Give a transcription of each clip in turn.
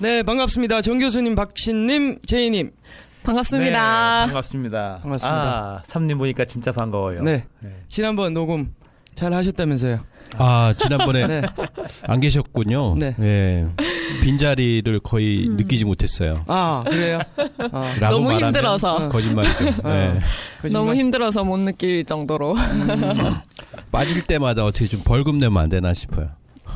네, 반갑습니다. 정 교수님, 박신님, 제이님. 반갑습니다. 네, 반갑습니다. 반갑습니다. 아, 삼님 보니까 진짜 반가워요. 네. 네. 지난번 녹음 잘 하셨다면서요. 아, 지난번에 네. 안 계셨군요. 네. 네. 빈자리를 거의 음. 느끼지 못했어요. 아, 그래요? 아. 너무 힘들어서. 거짓말이죠. 아, 네. 거짓말. 너무 힘들어서 못 느낄 정도로. 음. 빠질 때마다 어떻게 좀 벌금 내면 안 되나 싶어요.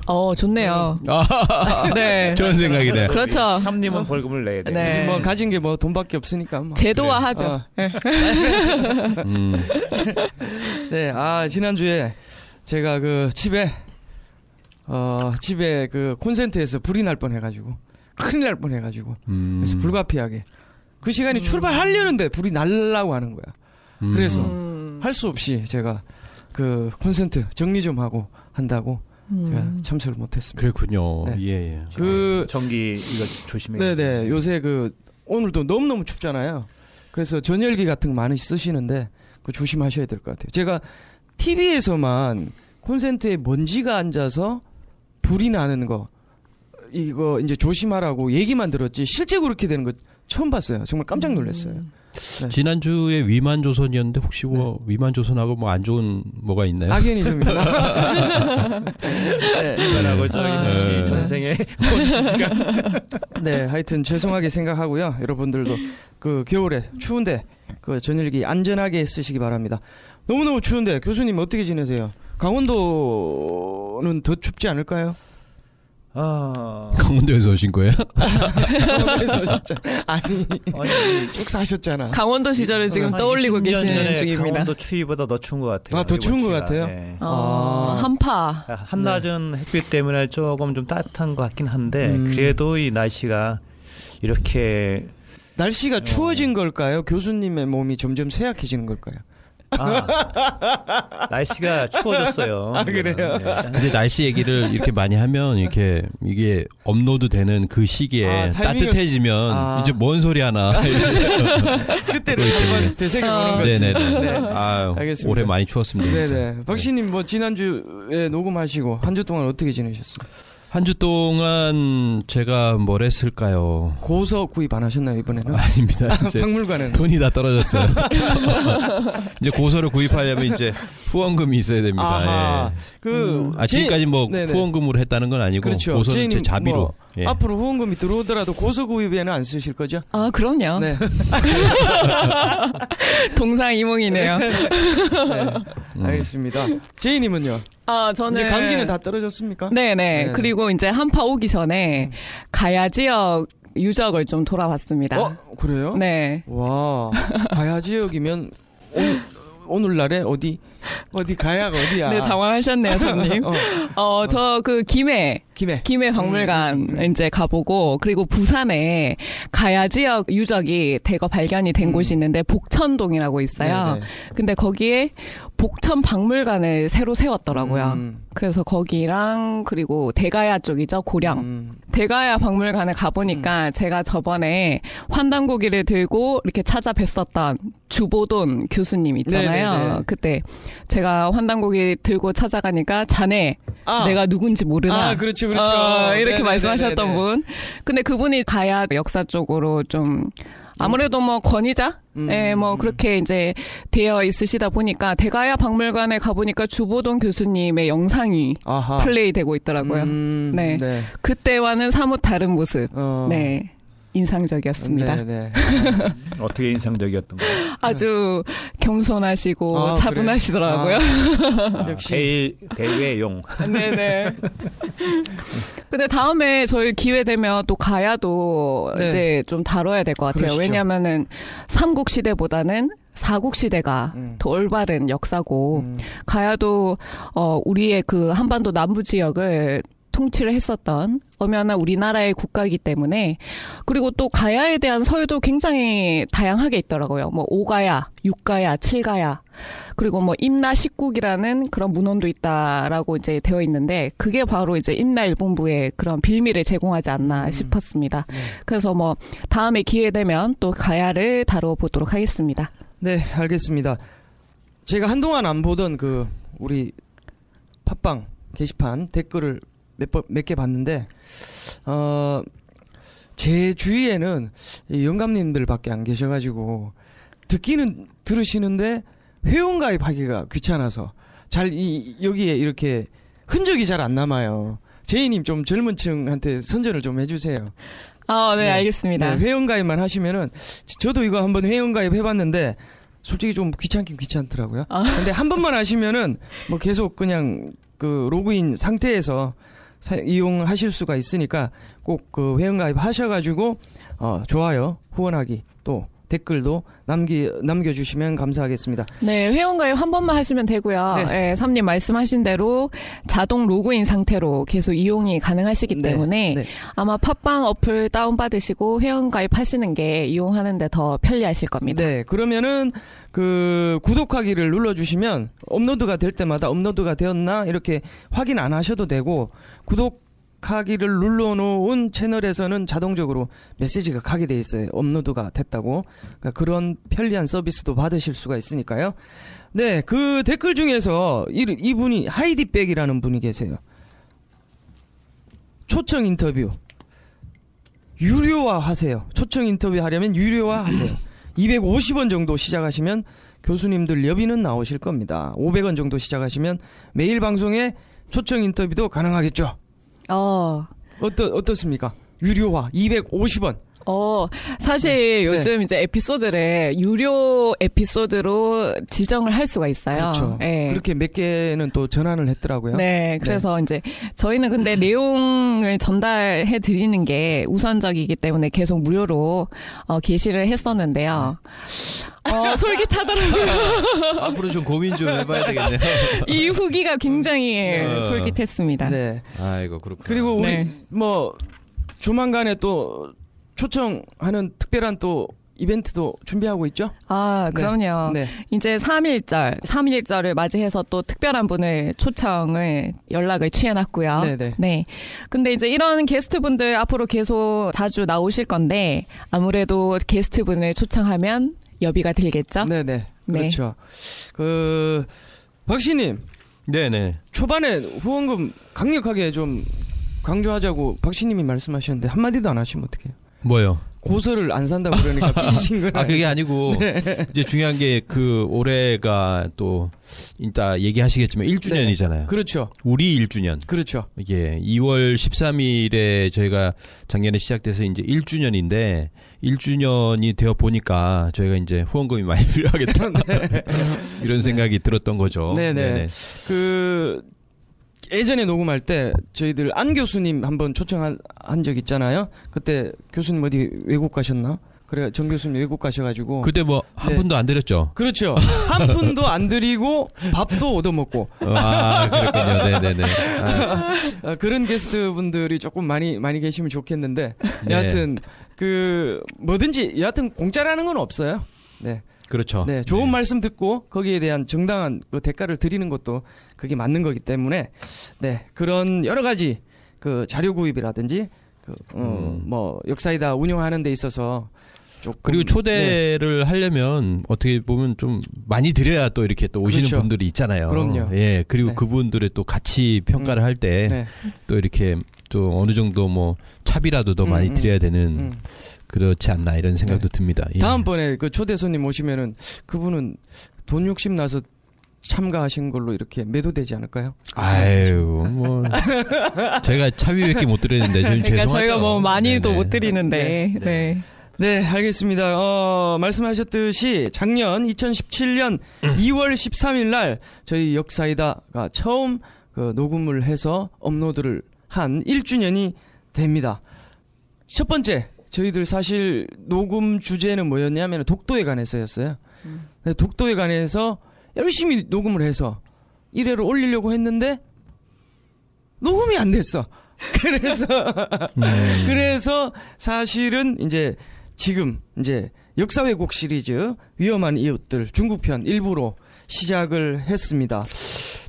어, 좋네요. 아, 네. 좋은 생각이네. 그렇죠. 삼님은 벌금을 내야 돼. 네. 지금 뭐 가진 게 뭐 돈밖에 없으니까. 뭐. 제도화하죠. 어. 음. 네, 아 지난주에 제가 그 집에 어 집에 그 콘센트에서 불이 날 뻔해가지고 큰일 날 뻔해가지고 음. 그래서 불가피하게 그 시간이 음. 출발하려는데 불이 날라고 하는 거야. 그래서 음. 할수 없이 제가 그 콘센트 정리 좀 하고 한다고 제가 음. 참석을 못했습니다. 그렇군요. 네. 예, 예. 그 아, 네. 전기 이거 조심해. 네네. 요새 그 오늘도 너무 너무 춥잖아요. 그래서 전열기 같은 거 많이 쓰시는데 그 조심하셔야 될 것 같아요. 제가 TV에서만 콘센트에 먼지가 앉아서 불이 나는 거 이거 이제 조심하라고 얘기만 들었지 실제 그렇게 되는 거 처음 봤어요. 정말 깜짝 놀랐어요. 음. 네. 지난주에 위만 조선이었는데 혹시 뭐 네. 위만 조선하고 뭐 안 좋은 뭐가 있나요? 악연이즘입니다. 네. 위만하고 저희 아, 네. 전생에 네, 하여튼 죄송하게 생각하고요. 여러분들도 그 겨울에 추운데 그 전일기 안전하게 쓰시기 바랍니다. 너무너무 추운데 교수님 어떻게 지내세요? 강원도는 더 춥지 않을까요? 아. 강원도에서 오신 거예요? 강원도에서 오셨죠. 아니, 아니 쭉 사셨잖아. 강원도 시절을 지금 떠올리고 계시는 중입니다. 강원도 추위보다 더 추운 것 같아요. 아, 더 추운 것 같아요? 네. 아, 한파. 아, 한낮은 네. 햇빛 때문에 조금 좀 따뜻한 것 같긴 한데, 음. 그래도 이 날씨가 이렇게. 날씨가 어. 추워진 걸까요? 교수님의 몸이 점점 쇠약해지는 걸까요? 아, 날씨가 추워졌어요. 아, 그래요? 네. 근데 날씨 얘기를 이렇게 많이 하면 이렇게 이게 업로드 되는 그 시기에 아, 타이밍을... 따뜻해지면 아. 이제 뭔 소리 하나. 그때를 한번 되새겨보는 거지. 네네 네. 아, 올해 많이 추웠습니다. 네네. 박신님 뭐 지난주에 녹음하시고 한 주 동안 어떻게 지내셨습니까? 한주 동안 제가 뭘 했을까요? 고서 구입 안 하셨나요 이번에는? 아닙니다. 박물관은 돈이 다 떨어졌어요. 이제 고서를 구입하려면 이제 후원금이 있어야 됩니다. 아하, 예. 그 음, 아 지금까지 뭐네 네. 후원금으로 했다는 건 아니고 그렇죠. 고서는 제 자비로. 뭐 예. 앞으로 후원금이 들어오더라도 고소구입에는 안 쓰실 거죠? 아 그럼요. 네. 동상이몽이네요. 네. 음. 알겠습니다. 제이님은요? 아 저는 이제 감기는 다 떨어졌습니까? 네네. 네. 네. 그리고 이제 한파 오기 전에 가야 지역 유적을 좀 돌아봤습니다. 어 그래요? 네. 와 가야 지역이면 오늘, 오늘날에 어디 어디 가야 어디야? 네 당황하셨네요, 선님. 어, 어 저 그 김해 김해. 김해 박물관 음, 음. 이제 가보고 그리고 부산에 가야 지역 유적이 대거 발견이 된 음. 곳이 있는데 복천동이라고 있어요. 네네. 네. 근데 거기에 복천 박물관을 새로 세웠더라고요. 음. 그래서 거기랑 그리고 대가야 쪽이죠 고령 음. 대가야 박물관에 가보니까 음. 제가 저번에 환단고기를 들고 이렇게 찾아뵀었던 주보돈 교수님 있잖아요. 네네네. 네, 네. 그때 제가 환단고기 들고 찾아가니까 자네 아. 내가 누군지 모르나 아, 그렇죠. 그렇죠, 그렇죠. 어, 이렇게 네네 말씀하셨던 분. 근데 그분이 가야 역사 쪽으로 좀 아무래도 뭐 권위자? 음. 예, 뭐 그렇게 이제 되어 있으시다 보니까 대가야 박물관에 가보니까 주보동 교수님의 영상이 아하. 플레이되고 있더라고요. 음. 네. 네. 그때와는 사뭇 다른 모습. 어. 네. 인상적이었습니다. 네, 네. 어떻게 인상적이었던가요? 아주 겸손하시고 아, 차분하시더라고요. 아, 역시 대회, 용 네네. 근데 다음에 저희 기회 되면 또 가야도 네. 이제 좀 다뤄야 될 것 같아요. 그러시죠. 왜냐면은 삼국 시대보다는 사국 시대가 음. 더 올바른 역사고 음. 가야도 어 우리의 그 한반도 남부 지역을 통치를 했었던 엄연한 우리나라의 국가이기 때문에 그리고 또 가야에 대한 서 설도 굉장히 다양하게 있더라고요. 뭐 오가야, 육가야, 칠가야 그리고 뭐 임나 식국이라는 그런 문헌도 있다라고 이제 되어 있는데 그게 바로 이제 임나 일본부의 그런 빌미를 제공하지 않나 음. 싶었습니다. 네. 그래서 뭐 다음에 기회 되면 또 가야를 다루어 보도록 하겠습니다. 네, 알겠습니다. 제가 한동안 안 보던 그 우리 팟빵 게시판 댓글을 몇몇개 봤는데 어, 제 주위에는 영감님들밖에 안 계셔가지고 듣기는 들으시는데 회원 가입하기가 귀찮아서 잘 이, 여기에 이렇게 흔적이 잘 안 남아요. 제이님 좀 젊은 층한테 선전을 좀 해주세요. 아, 네, 네. 알겠습니다. 네, 회원 가입만 하시면은 저도 이거 한번 회원 가입 해봤는데 솔직히 좀 귀찮긴 귀찮더라고요. 아. 근데 한 번만 하시면은 뭐 계속 그냥 그 로그인 상태에서 사, 이용하실 수가 있으니까 꼭 그 회원가입 하셔가지고 어, 좋아요 후원하기 또 댓글도 남기 남겨주시면 감사하겠습니다. 네, 회원가입 한 번만 하시면 되고요. 네. 네, 삼님 말씀하신 대로 자동 로그인 상태로 계속 이용이 가능하시기 네, 때문에 네. 아마 팟빵 어플 다운 받으시고 회원가입 하시는 게 이용하는데 더 편리하실 겁니다. 네, 그러면은 그 구독하기를 눌러주시면 업로드가 될 때마다 업로드가 되었나 이렇게 확인 안 하셔도 되고 구독하기를 눌러놓은 채널에서는 자동적으로 메시지가 가게 돼 있어요. 업로드가 됐다고. 그러니까 그런 편리한 서비스도 받으실 수가 있으니까요. 네, 그 댓글 중에서 이, 이분이 하이디백이라는 분이 계세요. 초청 인터뷰. 유료화 하세요. 초청 인터뷰 하려면 유료화 하세요. 250원 정도 시작하시면 교수님들 여비는 나오실 겁니다. 500원 정도 시작하시면 매일 방송에 초청 인터뷰도 가능하겠죠. 어. 어떠 어떻습니까? 유료화 250원. 어, 사실 네. 요즘 네. 이제 에피소드를 유료 에피소드로 지정을 할 수가 있어요. 그렇죠. 네. 그렇게 몇 개는 또 전환을 했더라고요. 네, 네. 그래서 네. 이제 저희는 근데 내용을 전달해 드리는 게 우선적이기 때문에 계속 무료로 어, 게시를 했었는데요. 어, 솔깃하더라고요. 앞으로 좀 고민 좀 해봐야 되겠네요. 이 후기가 굉장히 어. 솔깃했습니다. 네. 아, 이거 그렇고. 그리고 우리 뭐 조만간에 또 초청하는 특별한 또 이벤트도 준비하고 있죠? 아, 네. 그럼요. 네. 이제 3일절, 3일절을 맞이해서 또 특별한 분을 초청을 연락을 취해놨고요. 네네. 네. 네. 근데 이제 이런 게스트분들 앞으로 계속 자주 나오실 건데 아무래도 게스트분을 초청하면 여비가 들겠죠? 네네. 네. 그렇죠. 그, 네. 그, 박씨님. 네네. 초반에 후원금 강력하게 좀 강조하자고 박씨님이 말씀하셨는데 한마디도 안 하시면 어떡해요? 뭐요? 고서를 안 산다고 그러니까 삐지신 거예요. 아 그게 아니고 네. 이제 중요한 게 그 올해가 또 이따 얘기하시겠지만 1주년이잖아요. 네. 그렇죠. 우리 1주년. 그렇죠. 이게 예, 2월 13일에 저희가 작년에 시작돼서 이제 1주년인데 1주년이 되어 보니까 저희가 이제 후원금이 많이 필요하겠다 네. 이런 생각이 들었던 거죠. 네네. 네네. 네. 그 예전에 녹음할 때 저희들 안 교수님 한번 초청한 적 있잖아요. 그때 교수님 어디 외국 가셨나? 그래 정 교수님 외국 가셔가지고 그때 뭐한 네. 푼도 안 드렸죠. 그렇죠. 한 푼도 안 드리고 밥도 얻어 먹고. 아 그렇군요. 네네네. 아, 아, 그런 게스트 분들이 조금 많이 많이 계시면 좋겠는데 네. 여하튼 그 뭐든지 여하튼 공짜라는 건 없어요. 네. 그렇죠. 네 좋은 네. 말씀 듣고 거기에 대한 정당한 그 대가를 드리는 것도 그게 맞는 거기 때문에 네 그런 여러 가지 그 자료 구입이라든지 그어뭐 음. 뭐, 역사이다 운영하는 데 있어서 그리고 초대를 네. 하려면 어떻게 보면 좀 많이 드려야 또 이렇게 또 오시는 그렇죠. 분들이 있잖아요. 그럼요. 예, 그리고 네. 그분들의 또 같이 평가를 음. 할 때또 네. 이렇게 좀 어느 정도 뭐 차비라도 더 음, 많이 음. 드려야 되는 음. 그렇지 않나 이런 생각도 네. 듭니다. 예. 다음번에 그 초대 손님 오시면은 그분은 돈 욕심 나서 참가하신 걸로 이렇게 매도되지 않을까요? 아유, 네. 뭐저가 차비밖에 못 드리는데 저희 그러니까 저희가 뭐 많이도 네, 네. 못 드리는데. 네. 네. 네, 알겠습니다. 어, 말씀하셨듯이 작년 2017년 2월 13일 날 저희 역사이다가 처음 그 녹음을 해서 업로드를 한 1주년이 됩니다. 첫 번째, 저희들 사실 녹음 주제는 뭐였냐면 독도에 관해서였어요. 음. 독도에 관해서 열심히 녹음을 해서 1회를 올리려고 했는데 녹음이 안 됐어. 그래서 음. 그래서 사실은 이제 지금 이제 역사 왜곡 시리즈 위험한 이웃들 중국편 일부로 시작을 했습니다.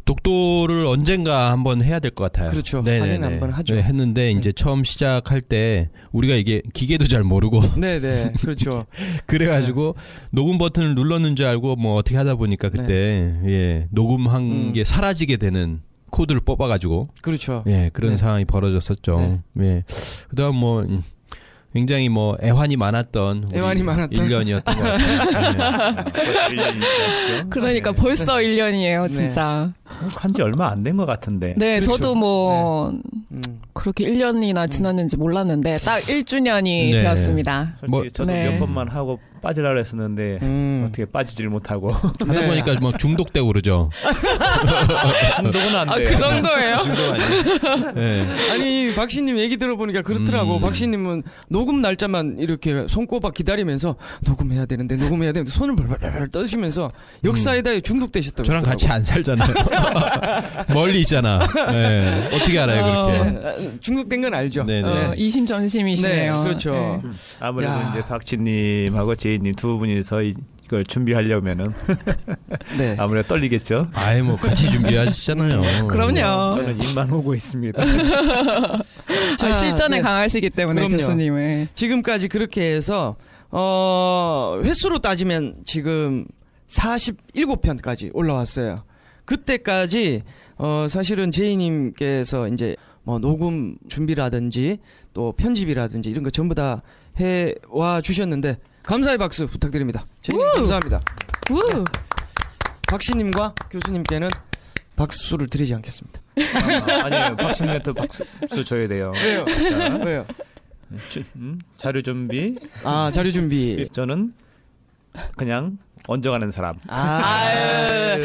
독도를 언젠가 한번 해야 될 것 같아요. 그렇죠. 네네 네, 네. 한번 하죠. 네, 했는데 이제 네. 처음 시작할 때 우리가 이게 기계도 잘 모르고. 네네. 그렇죠. 그래가지고 네. 녹음 버튼을 눌렀는줄 알고 뭐 어떻게 하다 보니까 그때 네. 예 녹음한 음. 게 사라지게 되는 코드를 뽑아가지고. 그렇죠. 예 그런 상황이 벌어졌었죠. 예 그다음 뭐 음, 굉장히 뭐 애환이 많았던 애환이 많았던 1년이었던 것 같아요. 네. 그러니까 벌써 1년이에요, 진짜. 한지 얼마 안 된 것 같은데. 네, 그렇죠. 저도 뭐 네. 음. 그렇게 1년이나 지났는지 몰랐는데 딱 1주년이 네. 되었습니다. 솔직히 뭐, 저도 네. 몇 번만 하고 빠지려고 했었는데 음. 어떻게 빠지질 못하고 하다 네. 보니까 뭐중독되 그러죠. 중독은 안 돼. 아, 그 정도예요? 중독 네. 아니 박씨님 얘기 들어보니까 그렇더라고. 음. 박씨님은 녹음 날짜만 이렇게 손꼽아 기다리면서 녹음해야 되는데 녹음해야 되는데 손을 벌벌벌 떠시면서 역사에다 음. 중독되셨다고. 저랑 그러더라고. 같이 안 살잖아요. 멀리 있잖아. 네. 어떻게 알아요 어, 그렇게? 어, 중독된 건 알죠. 네네. 네. 어, 네, 이심전심이시네요. 네, 그렇죠. 네. 음. 아무래도 야. 이제 박진님하고 제이님 두 분이서 이, 이걸 준비하려면은 네. 아무래도 떨리겠죠. 아예 뭐 같이 준비하시잖아요. 그럼요. 저는 입만 오고 있습니다. 자, 아, 실전에 네. 강하시기 때문에 그럼요. 교수님은 지금까지 그렇게 해서 어, 횟수로 따지면 지금 47편까지 올라왔어요. 그때까지 어 사실은 제이님께서 이제 뭐 녹음 준비라든지 또 편집이라든지 이런 거 전부 다 해와 주셨는데 감사의 박수 부탁드립니다. 제이님 감사합니다. 우! 네. 박씨님과 교수님께는 박수를 드리지 않겠습니다. 아, 니에요 박수님한테 박수, 줘야 돼요. 왜요? 자, 왜요? 음, 자료 준비. 아 자료 준비. 저는 그냥 얹어가는 사람. 아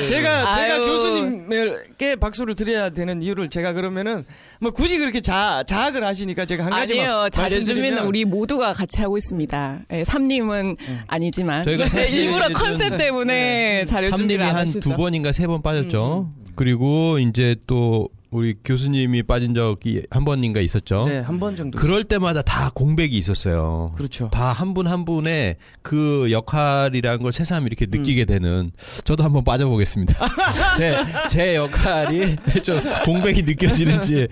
제가 제가 아유. 교수님께 박수를 드려야 되는 이유를 제가 그러면은 뭐 굳이 그렇게 자 자학을 하시니까 제가 한 가지만 아니요 자존심은 우리 모두가 같이 하고 있습니다. 예, 삼님은 음. 아니지만 네, 일부러 컨셉 때문에 네. 자료준비를 삼님이 한 두 번인가 세 번 빠졌죠. 음. 그리고 이제 또 우리 교수님이 빠진 적이 한 번인가 있었죠. 네, 한 번 정도. 그럴 때마다 다 공백이 있었어요. 그렇죠. 다 한 분한 한 분의 그 역할이라는 걸 새삼 이렇게 느끼게 음. 되는. 저도 한 번 빠져보겠습니다. 제, 제 역할이 좀 공백이 느껴지는지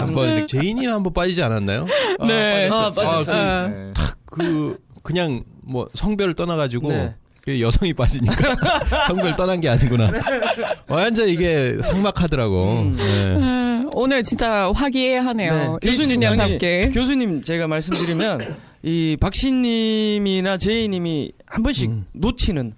한번 네. 제인이 한번 빠지지 않았나요? 네, 아, 아 빠졌어요. 아, 빠졌어요. 아, 그, 네. 그 그냥 뭐 성별을 떠나가지고. 네. 그 여성이 빠지니까 성별 떠난 게 아니구나. 어, 완전 이게 삭막하더라고. 음. 네. 음, 오늘 진짜 화기애애하네요. 네. 교수님답게. 교수님 제가 말씀드리면 이 박신님이나 제이님이 한 번씩 음. 놓치는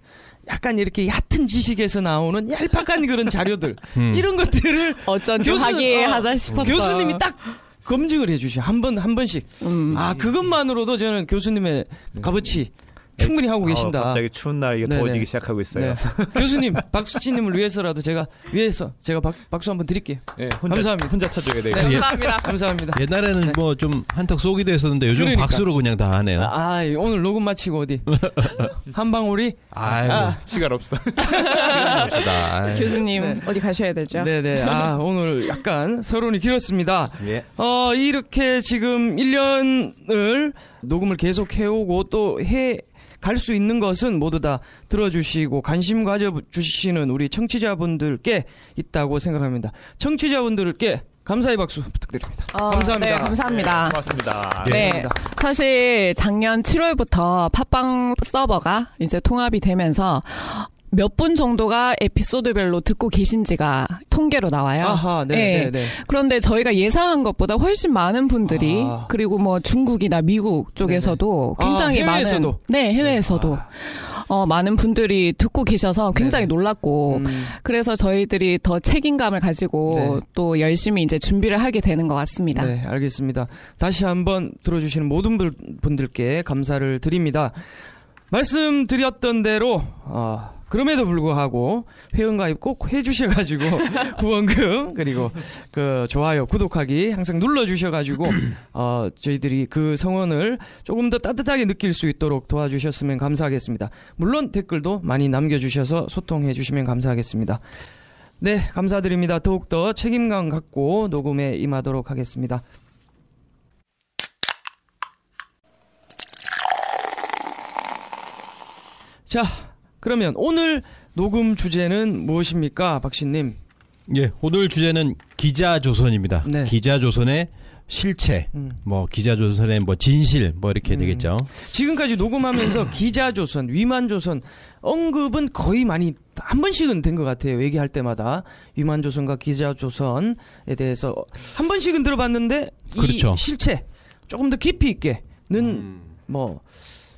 약간 이렇게 얕은 지식에서 나오는 얄팍한 그런 자료들 음. 이런 것들을 어쩐지 교수, 기하다 어, 싶었어. 교수님이 딱 검증을 해주시오. 한 번, 한 번씩. 음. 아, 그것만으로도 저는 교수님의 네. 값어치, 충분히 하고 어, 계신다. 어, 갑자기 추운 날 이게 네네. 더워지기 시작하고 있어요. 네. 교수님, 박수진님을 위해서라도 제가 위해서 제가 박, 박수 한번 드릴게요. 네, 혼자, 감사합니다. 혼자 쳐줘야 돼요. 네, 예. 감사합니다. 감사합니다. 옛날에는 네. 뭐좀 한턱 쏘기도 했었는데 요즘 그러니까. 박수로 그냥 다 하네요. 아, 아 예. 오늘 녹음 마치고 어디 한방울이? 아 아, 시간 없어. 시간 없다. 아. 교수님 네. 어디 가셔야 되죠? 네, 네. 아 오늘 약간 서론이 길었습니다. 예. 어 이렇게 지금 1년을 녹음을 계속 해오고 또 해. 갈수 있는 것은 모두 다 들어주시고 관심 가져주시는 우리 청취자분들께 있다고 생각합니다. 청취자분들께 감사의 박수 부탁드립니다. 어, 감사합니다. 네, 감사합니다. 네, 고맙습니다. 네. 네. 사실 작년 7월부터 팟빵 서버가 이제 통합이 되면서 몇분 정도가 에피소드별로 듣고 계신지가 통계로 나와요. 아하, 네, 예. 네. 네, 그런데 저희가 예상한 것보다 훨씬 많은 분들이 아. 그리고 뭐 중국이나 미국 쪽에서도 네네. 네. 굉장히 아, 해외에서도. 많은 네, 해외에서도 아. 어, 많은 분들이 듣고 계셔서 굉장히 네네. 놀랐고, 음. 그래서 저희들이 더 책임감을 가지고 네. 또 열심히 이제 준비를 하게 되는 것 같습니다. 네, 알겠습니다. 다시 한번 들어주시는 모든 분들께 감사를 드립니다. 말씀드렸던 대로, 어, 그럼에도 불구하고 회원 가입 꼭 해주셔가지고 후원금 그리고 그 좋아요 구독하기 항상 눌러주셔가지고 어 저희들이 그 성원을 조금 더 따뜻하게 느낄 수 있도록 도와주셨으면 감사하겠습니다. 물론 댓글도 많이 남겨주셔서 소통해주시면 감사하겠습니다. 네 감사드립니다. 더욱더 책임감 갖고 녹음에 임하도록 하겠습니다. 자, 그러면 오늘 녹음 주제는 무엇입니까, 박신님? 예, 오늘 주제는 기자 조선입니다. 네. 기자 조선의 실체, 음. 뭐 기자 조선의 뭐 진실, 뭐 이렇게 음. 되겠죠. 지금까지 녹음하면서 기자 조선, 위만 조선 언급은 거의 많이 한 번씩은 된 것 같아요. 얘기할 때마다 위만 조선과 기자 조선에 대해서 한 번씩은 들어봤는데 그렇죠. 이 실체 조금 더 깊이 있게는 음. 뭐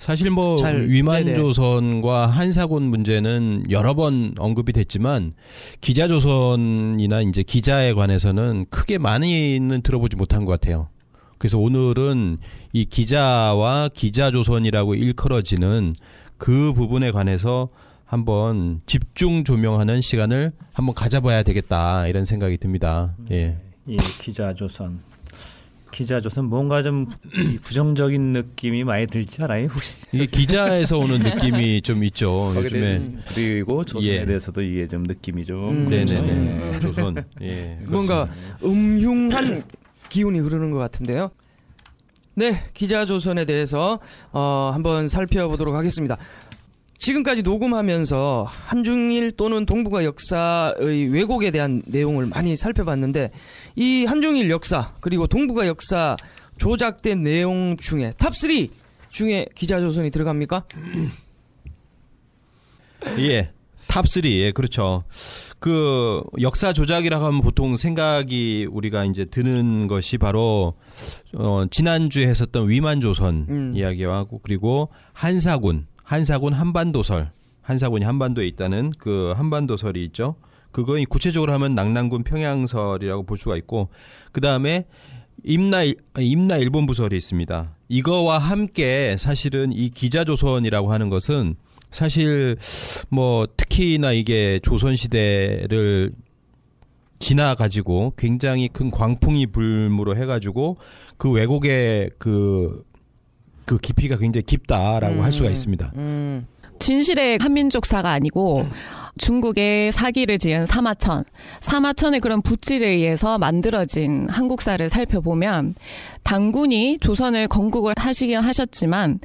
사실 뭐 잘, 위만조선과 한사곤 문제는 여러 번 언급이 됐지만 기자조선이나 이제 기자에 관해서는 크게 많이는 들어보지 못한 것 같아요. 그래서 오늘은 이 기자와 기자조선이라고 일컬어지는 그 부분에 관해서 한번 집중 조명하는 시간을 한번 가져봐야 되겠다 이런 생각이 듭니다. 음. 예. 예 기자조선. 기자 조선 뭔가 좀 부정적인 느낌이 많이 들지 않아요? 혹시 이게 기자에서 오는 느낌이 좀 있죠. 요즘에 그리고 조선에 예. 대해서도 이게 좀 느낌이 좀 음. 그렇죠. 네네네 예. 조선 예, 뭔가 음흉한 기운이 흐르는 것 같은데요. 네, 기자 조선에 대해서 어, 한번 살펴보도록 하겠습니다. 지금까지 녹음하면서 한중일 또는 동북아 역사의 왜곡에 대한 내용을 많이 살펴봤는데 이 한중일 역사 그리고 동북아 역사 조작된 내용 중에 탑 3 중에 기자조선이 들어갑니까? 예. 탑 3. 예, 그렇죠. 그 역사 조작이라고 하면 보통 생각이 우리가 이제 드는 것이 바로 어 지난주에 했었던 위만 조선 음. 이야기하고 그리고 한사군 한사군 한반도설 한사군이 한반도에 있다는 그 한반도설이 있죠. 그거 구체적으로 하면 낙랑군 평양설이라고 볼 수가 있고 그 다음에 임나 임나 일본 부설이 있습니다. 이거와 함께 사실은 이 기자 조선이라고 하는 것은 사실 뭐 특히나 이게 조선 시대를 지나 가지고 굉장히 큰 광풍이 불므로 해가지고 그 외국의 그그 깊이가 굉장히 깊다라고 음, 할 수가 음, 있습니다. 음. 진실의 한민족사가 아니고 음. 중국의 사기를 지은 사마천, 사마천의 그런 부질에 의해서 만들어진 한국사를 살펴보면 당군이 조선을 건국을 하시긴 하셨지만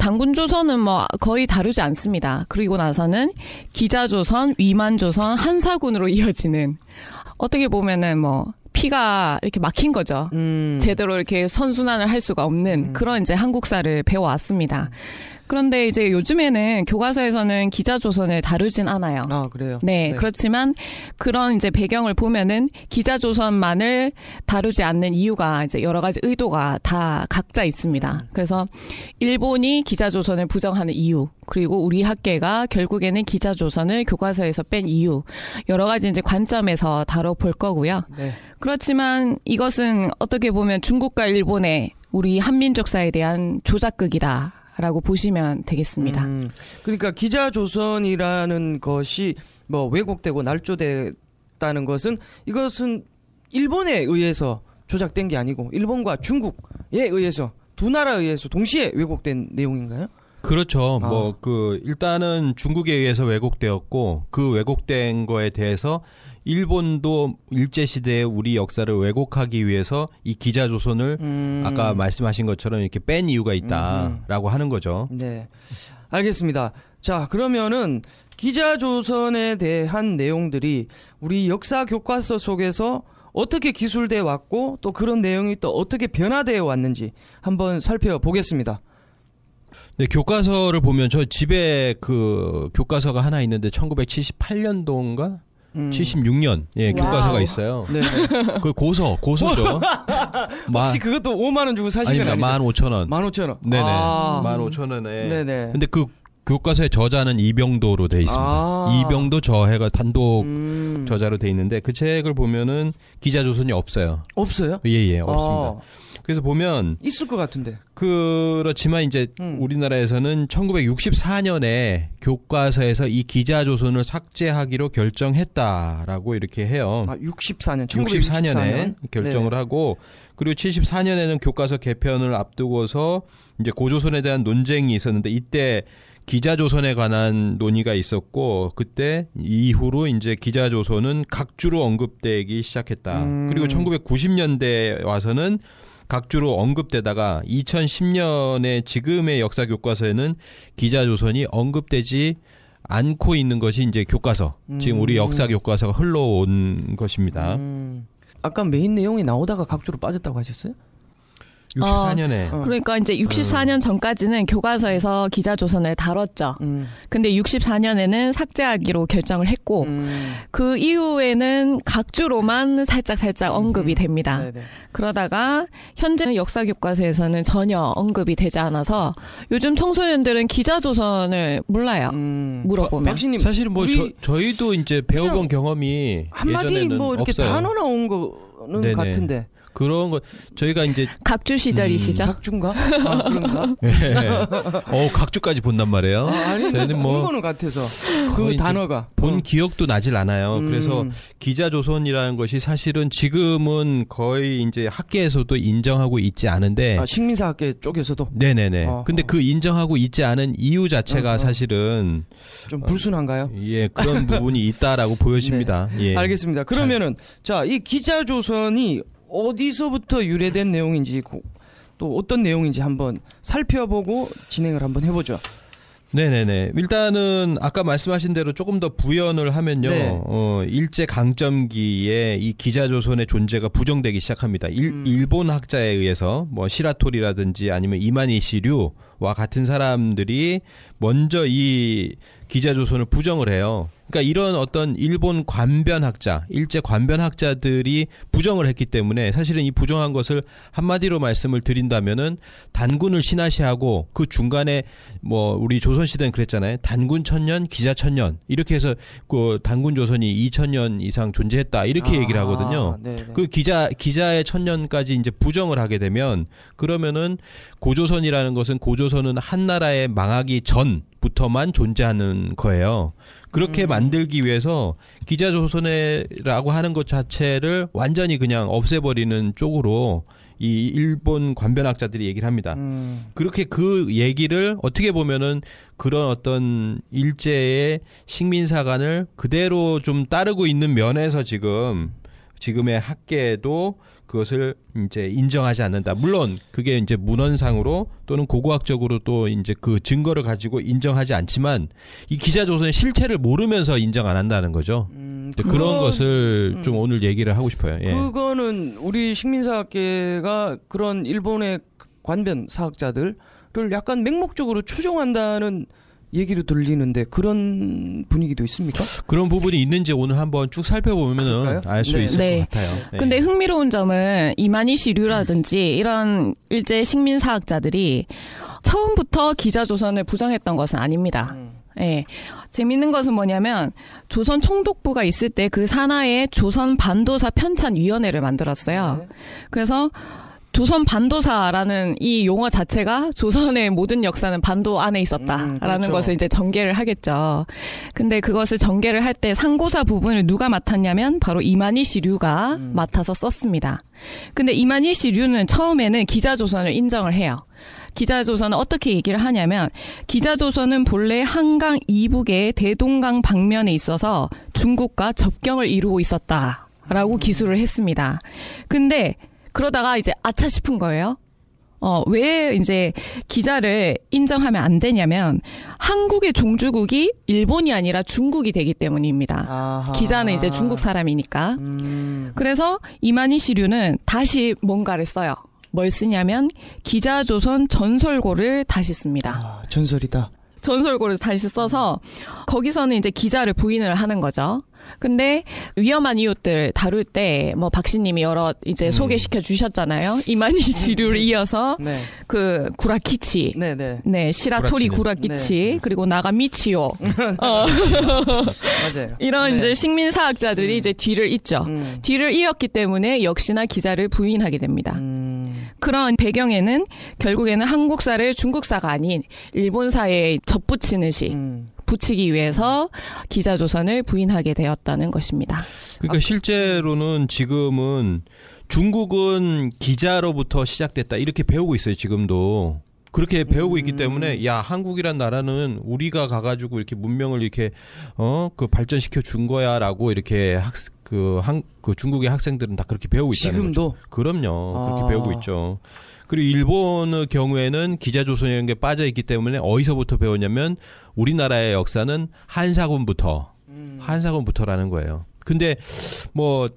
당군 조선은 뭐 거의 다루지 않습니다. 그리고 나서는 기자 조선, 위만 조선, 한사군으로 이어지는 어떻게 보면은 뭐 피가 이렇게 막힌 거죠. 음. 제대로 이렇게 선순환을 할 수가 없는 음. 그런 이제 한국사를 배워왔습니다. 그런데 이제 요즘에는 교과서에서는 기자 조선을 다루진 않아요. 아, 그래요? 네, 네. 그렇지만 그런 이제 배경을 보면은 기자 조선만을 다루지 않는 이유가 이제 여러 가지 의도가 다 각자 있습니다. 음. 그래서 일본이 기자 조선을 부정하는 이유, 그리고 우리 학계가 결국에는 기자 조선을 교과서에서 뺀 이유, 여러 가지 이제 관점에서 다뤄볼 거고요. 네. 그렇지만 이것은 어떻게 보면 중국과 일본의 우리 한민족사에 대한 조작극이다. 라고 보시면 되겠습니다. 음, 그러니까 기자 조선이라는 것이 뭐 왜곡되고 날조됐다는 것은 이것은 일본에 의해서 조작된 게 아니고 일본과 중국에 의해서 두 나라에 의해서 동시에 왜곡된 내용인가요? 그렇죠. 아. 뭐그 일단은 중국에 의해서 왜곡되었고 그 왜곡된 거에 대해서 일본도 일제 시대에 우리 역사를 왜곡하기 위해서 이 기자 조선을 음. 아까 말씀하신 것처럼 이렇게 뺀 이유가 있다라고 음, 음. 하는 거죠. 네. 알겠습니다. 자, 그러면은 기자 조선에 대한 내용들이 우리 역사 교과서 속에서 어떻게 기술돼 왔고 또 그런 내용이 또 어떻게 변화되어 왔는지 한번 살펴보겠습니다. 네, 교과서를 보면 저 집에 그 교과서가 하나 있는데 1978년도인가 음. 76년 예 교과서가 있어요. 네. 그 고서 고서죠. 혹시 그것도 5만 원 주고 사신 건 아니죠? 아 15,000원. 15,000원. 네네. 아. 15,000원에. 네네. 근데 그 교과서의 저자는 이병도로 돼 있습니다. 아. 이병도 저해가 단독 음. 저자로 돼 있는데 그 책을 보면은 기자 조선이 없어요. 없어요? 예예 예, 없습니다. 아. 그래서 보면 있을 것 같은데. 그렇지만 이제 음. 우리나라에서는 1964년에 교과서에서 이 기자 조선을 삭제하기로 결정했다라고 이렇게 해요. 아, 64년 1964년에 64년? 결정을 네 하고 그리고 74년에는 교과서 개편을 앞두고서 이제 고조선에 대한 논쟁이 있었는데 이때 기자조선에 관한 논의가 있었고 그때 이후로 이제 기자조선은 각주로 언급되기 시작했다. 음. 그리고 1990년대 와서는 각주로 언급되다가 2010년에 지금의 역사 교과서에는 기자 조선이 언급되지 않고 있는 것이 이제 교과서 음. 지금 우리 음. 역사 교과서가 흘러온 것입니다. 음. 아까 메인 내용이 나오다가 각주로 빠졌다고 하셨어요? 64년에. 어, 그러니까 이제 64년 전까지는 교과서에서 기자조선을 다뤘죠. 음. 근데 64년에는 삭제하기로 결정을 했고, 음. 그 이후에는 각주로만 살짝살짝 음. 언급이 됩니다. 음. 그러다가 현재 는 역사 교과서에서는 전혀 언급이 되지 않아서 요즘 청소년들은 기자조선을 몰라요. 음. 물어보면. 박사실뭐 저, 희도 이제 배워본 경험이 한마디 뭐 이렇게 없어요. 단어 나온 거는 네네. 같은데. 그런 거 저희가 이제 각주 음, 시절이시죠? 음, 각주인가? 아, 그런가? 예. 어 각주까지 본단 말이에요. 아, 니 저희는 뭐본거 같아서 그 단어가 본 어. 기억도 나질 않아요. 음. 그래서 기자 조선이라는 것이 사실은 지금은 거의 이제 학계에서도 인정하고 있지 않은데 아, 식민사 학계 쪽에서도 네네네. 어, 근데 어. 그 인정하고 있지 않은 이유 자체가 어, 어. 사실은 좀 불순한가요? 어, 예 그런 부분이 있다라고 보여집니다. 네. 예. 알겠습니다. 그러면은 자 이 기자 조선이 어디서부터 유래된 내용인지 또 어떤 내용인지 한번 살펴보고 진행을 한번 해보죠. 네네네. 일단은 아까 말씀하신 대로 조금 더 부연을 하면요. 네. 어, 일제 강점기에 이 기자조선의 존재가 부정되기 시작합니다. 일, 음. 일본 학자에 의해서 뭐 시라토리라든지 아니면 이만희시류와 같은 사람들이 먼저 이 기자조선을 부정을 해요. 그러니까 이런 어떤 일본 관변학자, 일제 관변학자들이 부정을 했기 때문에 사실은 이 부정한 것을 한마디로 말씀을 드린다면은 단군을 신하시하고 그 중간에 뭐 우리 조선 시대는 그랬잖아요. 단군 천년, 기자 천년 이렇게 해서 그 단군 조선이 2천년 이상 존재했다 이렇게 아, 얘기를 하거든요. 네네. 네. 그 기자 기자의 천년까지 이제 부정을 하게 되면 그러면은 고조선이라는 것은 고조선은 한 나라의 망하기 전부터만 존재하는 거예요. 그렇게 음. 만들기 위해서 기자 조선회라고 하는 것 자체를 완전히 그냥 없애버리는 쪽으로 이 일본 관변학자들이 얘기를 합니다. 음. 그렇게 그 얘기를 어떻게 보면은 그런 어떤 일제의 식민사관을 그대로 좀 따르고 있는 면에서 지금 지금의 학계도 에 그것을 이제 인정하지 않는다. 물론 그게 이제 문헌상으로 또는 고고학적으로 또 이제 그 증거를 가지고 인정하지 않지만 이 기자 조선의 실체를 모르면서 인정 안 한다는 거죠. 음, 그건, 그런 것을 음, 좀 오늘 얘기를 하고 싶어요. 예. 그거는 우리 식민사학계가 그런 일본의 관변 사학자들을 약간 맹목적으로 추종한다는 얘기로 들리는데 그런 분위기도 있습니까? 그런 부분이 있는지 오늘 한번 쭉살펴보면알수 네. 있을 네. 것 같아요. 네. 근데 네. 흥미로운 점은 이만희씨 류라든지 이런 일제 식민사학자들이 처음부터 기자조선을 부정했던 것은 아닙니다. 음. 예. 재밌는 것은 뭐냐면 조선 총독부가 있을 때 그 산하에 조선 반도사 편찬 위원회를 만들었어요. 네. 그래서 조선 반도사라는 이 용어 자체가 조선의 모든 역사는 반도 안에 있었다라는 음, 그렇죠. 것을 이제 전개를 하겠죠. 근데 그것을 전개를 할 때 상고사 부분을 누가 맡았냐면 바로 이만희씨 류가 음. 맡아서 썼습니다. 근데 이만희씨 류는 처음에는 기자조선을 인정을 해요. 기자조선은 어떻게 얘기를 하냐면 기자조선은 본래 한강 이북의 대동강 방면에 있어서 중국과 접경을 이루고 있었다. 라고 음. 기술을 했습니다. 근데 그러다가 이제 아차 싶은 거예요. 어, 왜 이제 기자를 인정하면 안 되냐면 한국의 종주국이 일본이 아니라 중국이 되기 때문입니다. 아하. 기자는 이제 중국 사람이니까. 음. 그래서 이만희 시류는 다시 뭔가를 써요. 뭘 쓰냐면 기자조선 전설고를 다시 씁니다. 아, 전설이다. 전설고를 다시 써서 거기서는 이제 기자를 부인을 하는 거죠. 근데 위험한 이웃들 다룰 때 뭐 박씨님이 여러 이제 음. 소개시켜 주셨잖아요. 이만희 음. 지류를 음. 이어서 네. 그 구라키치, 네, 네. 네 시라토리 구라키치 네. 그리고 나가미치요. 네, 어. 맞아요. 이런 네. 이제 식민사학자들이 음. 이제 뒤를 잇죠. 음. 뒤를 이었기 때문에 역시나 기자를 부인하게 됩니다. 음. 그런 배경에는 결국에는 한국사를 중국사가 아닌 일본사에 접붙이는 식. 붙이기 위해서 기자 조선을 부인하게 되었다는 것입니다. 그러니까 실제로는 지금은 중국은 기자로부터 시작됐다 이렇게 배우고 있어요 지금도 그렇게 배우고 있기 음. 때문에 야 한국이란 나라는 우리가 가가지고 이렇게 문명을 이렇게 어 그 발전시켜 준 거야라고 이렇게 학습 그한그 그 중국의 학생들은 다 그렇게 배우고 있다는 지금도? 거죠. 그럼요 그렇게 아. 배우고 있죠. 그리고 일본의 경우에는 기자 조선이라는 게 빠져 있기 때문에 어디서부터 배웠냐면 우리나라의 역사는 한사군부터 음. 한사군부터라는 거예요. 근데 뭐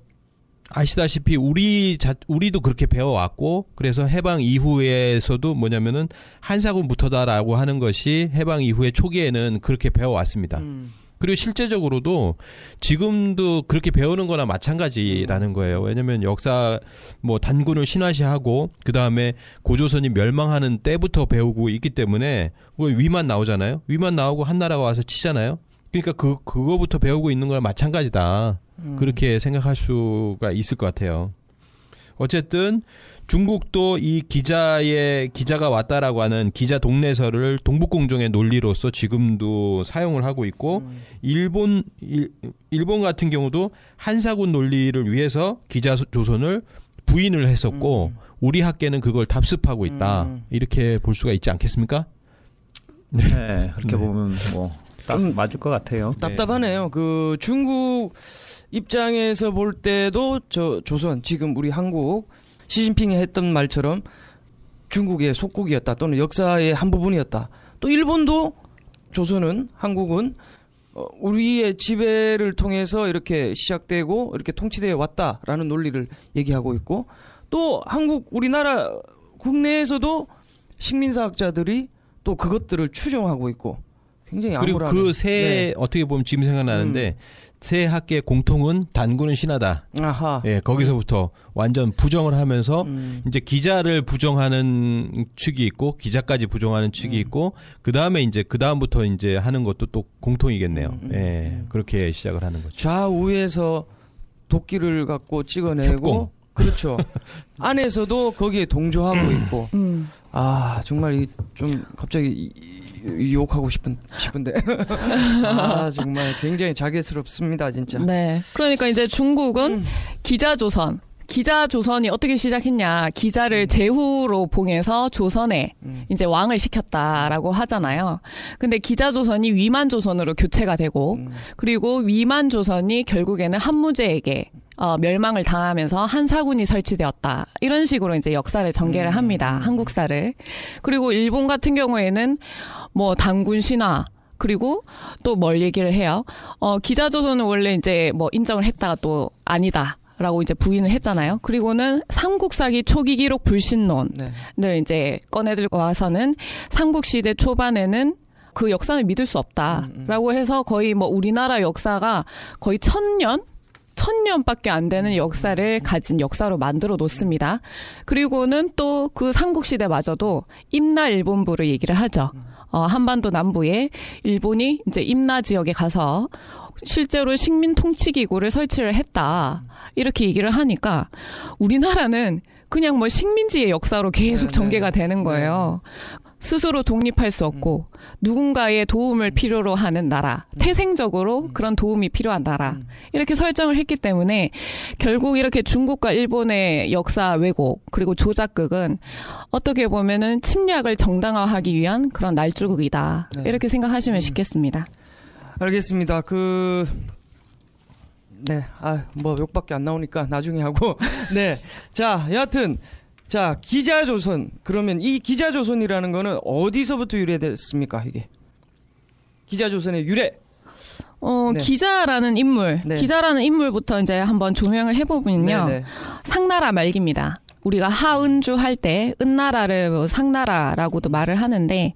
아시다시피 우리 자, 우리도 그렇게 배워왔고 그래서 해방 이후에서도 뭐냐면은 한사군부터다라고 하는 것이 해방 이후에 초기에는 그렇게 배워왔습니다. 음. 그리고 실제적으로도 지금도 그렇게 배우는 거나 마찬가지라는 거예요. 왜냐면 역사 뭐 단군을 신화시하고 그다음에 고조선이 멸망하는 때부터 배우고 있기 때문에 뭐 위만 나오잖아요. 위만 나오고 한나라가 와서 치잖아요. 그러니까 그 그거부터 배우고 있는 거랑 마찬가지다. 음. 그렇게 생각할 수가 있을 것 같아요. 어쨌든 중국도 이 기자의 기자가 왔다라고 하는 기자 동네설을 동북공정의 논리로서 지금도 사용을 하고 있고 음. 일본 일, 일본 같은 경우도 한사군 논리를 위해서 기자 조선을 부인을 했었고 음. 우리 학계는 그걸 답습하고 있다 음. 이렇게 볼 수가 있지 않겠습니까? 네, 네 그렇게 네. 보면 뭐 딱 맞을 것 같아요. 답답하네요. 네. 그 중국 입장에서 볼 때도 저 조선 지금 우리 한국 시진핑이 했던 말처럼 중국의 속국이었다 또는 역사의 한 부분이었다. 또 일본도 조선은 한국은 어, 우리의 지배를 통해서 이렇게 시작되고 이렇게 통치되어 왔다라는 논리를 얘기하고 있고 또 한국 우리나라 국내에서도 식민사학자들이 또 그것들을 추정하고 있고 굉장히 그리고 그새 네. 어떻게 보면 지금 생각나는데 음. 세 학계 공통은 단군은 신하다. 아하. 예, 거기서부터 완전 부정을 하면서 음. 이제 기자를 부정하는 측이 있고 기자까지 부정하는 측이 음. 있고 그 다음에 이제 그 다음부터 이제 하는 것도 또 공통이겠네요. 음, 예, 음. 그렇게 시작을 하는 거죠. 좌우에서 도끼를 갖고 찍어내고 협공. 그렇죠. 안에서도 거기에 동조하고 있고. 음. 아 정말 이 좀 갑자기 유혹하고 싶은 싶은데 아 정말 굉장히 자괴스럽습니다 진짜. 네. 그러니까 이제 중국은 음. 기자 조선 기자 조선이 어떻게 시작했냐 기자를 음. 제후로 봉해서 조선에 음. 이제 왕을 시켰다라고 하잖아요. 근데 기자 조선이 위만 조선으로 교체가 되고 음. 그리고 위만 조선이 결국에는 한무제에게 어, 멸망을 당하면서 한사군이 설치되었다. 이런 식으로 이제 역사를 전개를 합니다. 한국사를. 그리고 일본 같은 경우에는 뭐 단군 신화 그리고 또 뭘 얘기를 해요. 어, 기자조선은 원래 이제 뭐 인정을 했다가 또 아니다. 라고 이제 부인을 했잖아요. 그리고는 삼국사기 초기 기록 불신론을 네. 이제 꺼내들 고 와서는 삼국시대 초반에는 그 역사를 믿을 수 없다라고 음, 음. 해서 거의 뭐 우리나라 역사가 거의 천년? 천년밖에 안 되는 음, 역사를 가진 역사로 만들어 놓습니다. 그리고는 또 그 삼국시대마저도 임나일본부를 얘기를 하죠. 어, 한반도 남부에 일본이 이제 임나 지역에 가서 실제로 식민 통치 기구를 설치를 했다. 이렇게 얘기를 하니까 우리나라는 그냥 뭐 식민지의 역사로 계속 네, 네, 전개가 네. 되는 거예요. 스스로 독립할 수 없고 음. 누군가의 도움을 음. 필요로 하는 나라, 음. 태생적으로 음. 그런 도움이 필요한 나라 음. 이렇게 설정을 했기 때문에 결국 이렇게 중국과 일본의 역사 왜곡 그리고 조작극은 어떻게 보면은 침략을 정당화하기 위한 그런 날조극이다 네. 이렇게 생각하시면 쉽겠습니다. 음. 알겠습니다. 그 네, 아, 뭐 욕밖에 안 나오니까 나중에 하고. 네, 자, 여하튼 자, 기자조선. 그러면 이 기자조선이라는 거는 어디서부터 유래됐습니까, 이게? 기자조선의 유래. 어, 네. 기자라는 인물, 네. 기자라는 인물부터 이제 한번 조명을 해보면요. 네네. 네. 상나라 말기입니다. 우리가 하은주 할 때 은나라를 뭐 상나라라고도 말을 하는데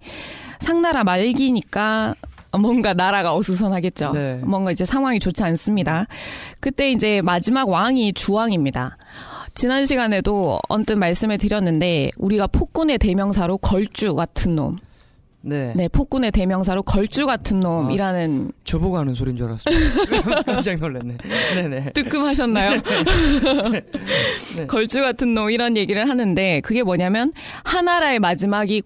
상나라 말기니까 뭔가 나라가 어수선하겠죠. 네. 뭔가 이제 상황이 좋지 않습니다. 그때 이제 마지막 왕이 주왕입니다. 지난 시간에도 언뜻 말씀을 드렸는데 우리가 폭군의 대명사로 걸주 같은 놈. 네. 네, 폭군의 대명사로 걸주 같은 아, 놈이라는. 아, 저보고 하는 소린 줄 알았어요. 깜짝 놀랐네. 네네. 뜨끔하셨나요? 네. 네. 네. 걸주 같은 놈 이런 얘기를 하는데 그게 뭐냐면 하나라의 마지막이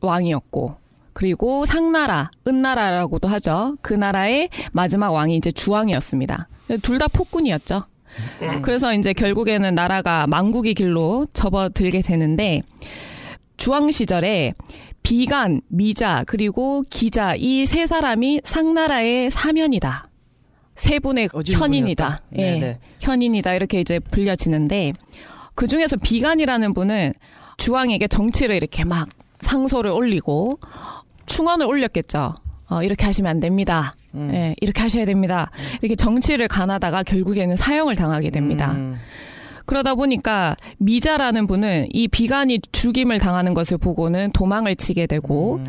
걸왕이었고 그리고 상나라, 은나라라고도 하죠. 그 나라의 마지막 왕이 이제 주왕이었습니다. 둘 다 폭군이었죠. 음. 그래서 이제 결국에는 나라가 망국의 길로 접어들게 되는데 주황 시절에 비간, 미자 그리고 기자 이 세 사람이 상나라의 사면이다. 세 분의 현인이다. 네, 예, 네, 현인이다 이렇게 이제 불려지는데 그 중에서 비간이라는 분은 주왕에게 정치를 이렇게 막 상소를 올리고 충언을 올렸겠죠. 어, 이렇게 하시면 안 됩니다. 음. 예, 이렇게 하셔야 됩니다. 음. 이렇게 정치를 가하다가 결국에는 사형을 당하게 됩니다. 음. 그러다 보니까 미자라는 분은 이비관이 죽임을 당하는 것을 보고는 도망을 치게 되고 음.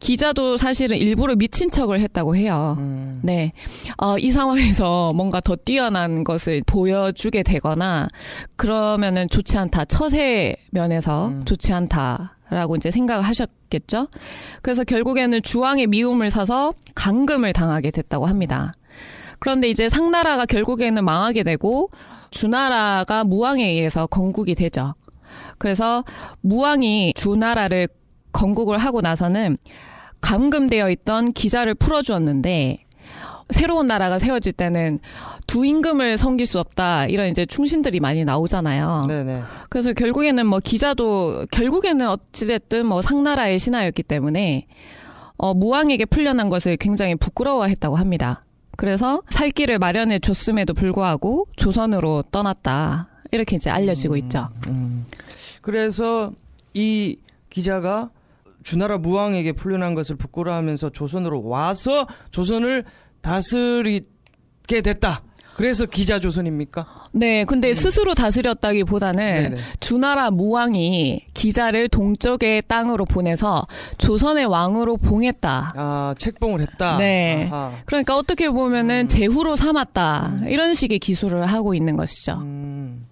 기자도 사실은 일부러 미친 척을 했다고 해요. 음. 네. 어, 이 상황에서 뭔가 더 뛰어난 것을 보여주게 되거나 그러면은 좋지 않다. 처세 면에서 음. 좋지 않다. 라고 이제 생각을 하셨겠죠. 그래서 결국에는 주왕의 미움을 사서 강금을 당하게 됐다고 합니다. 그런데 이제 상나라가 결국에는 망하게 되고 주나라가 무왕에 의해서 건국이 되죠. 그래서 무왕이 주나라를 건국을 하고 나서는 감금되어 있던 기자를 풀어주었는데 새로운 나라가 세워질 때는 두 임금을 섬길 수 없다 이런 이제 충신들이 많이 나오잖아요. 네네. 그래서 결국에는 뭐 기자도 결국에는 어찌됐든 뭐 상나라의 신하였기 때문에 어, 무왕에게 풀려난 것을 굉장히 부끄러워했다고 합니다. 그래서 살 길을 마련해 줬음에도 불구하고 조선으로 떠났다 이렇게 이제 알려지고 음, 있죠. 음. 그래서 이 기자가 주나라 무왕에게 풀려난 것을 부끄러워하면서 조선으로 와서 조선을 다스리게 됐다. 그래서 기자 조선입니까? 네, 근데 네. 스스로 다스렸다기보다는 주나라 네, 네. 무왕이 기자를 동쪽의 땅으로 보내서 조선의 왕으로 봉했다. 아, 책봉을 했다. 네. 아하. 그러니까 어떻게 보면은 음. 제후로 삼았다. 음. 이런 식의 기술을 하고 있는 것이죠. 음.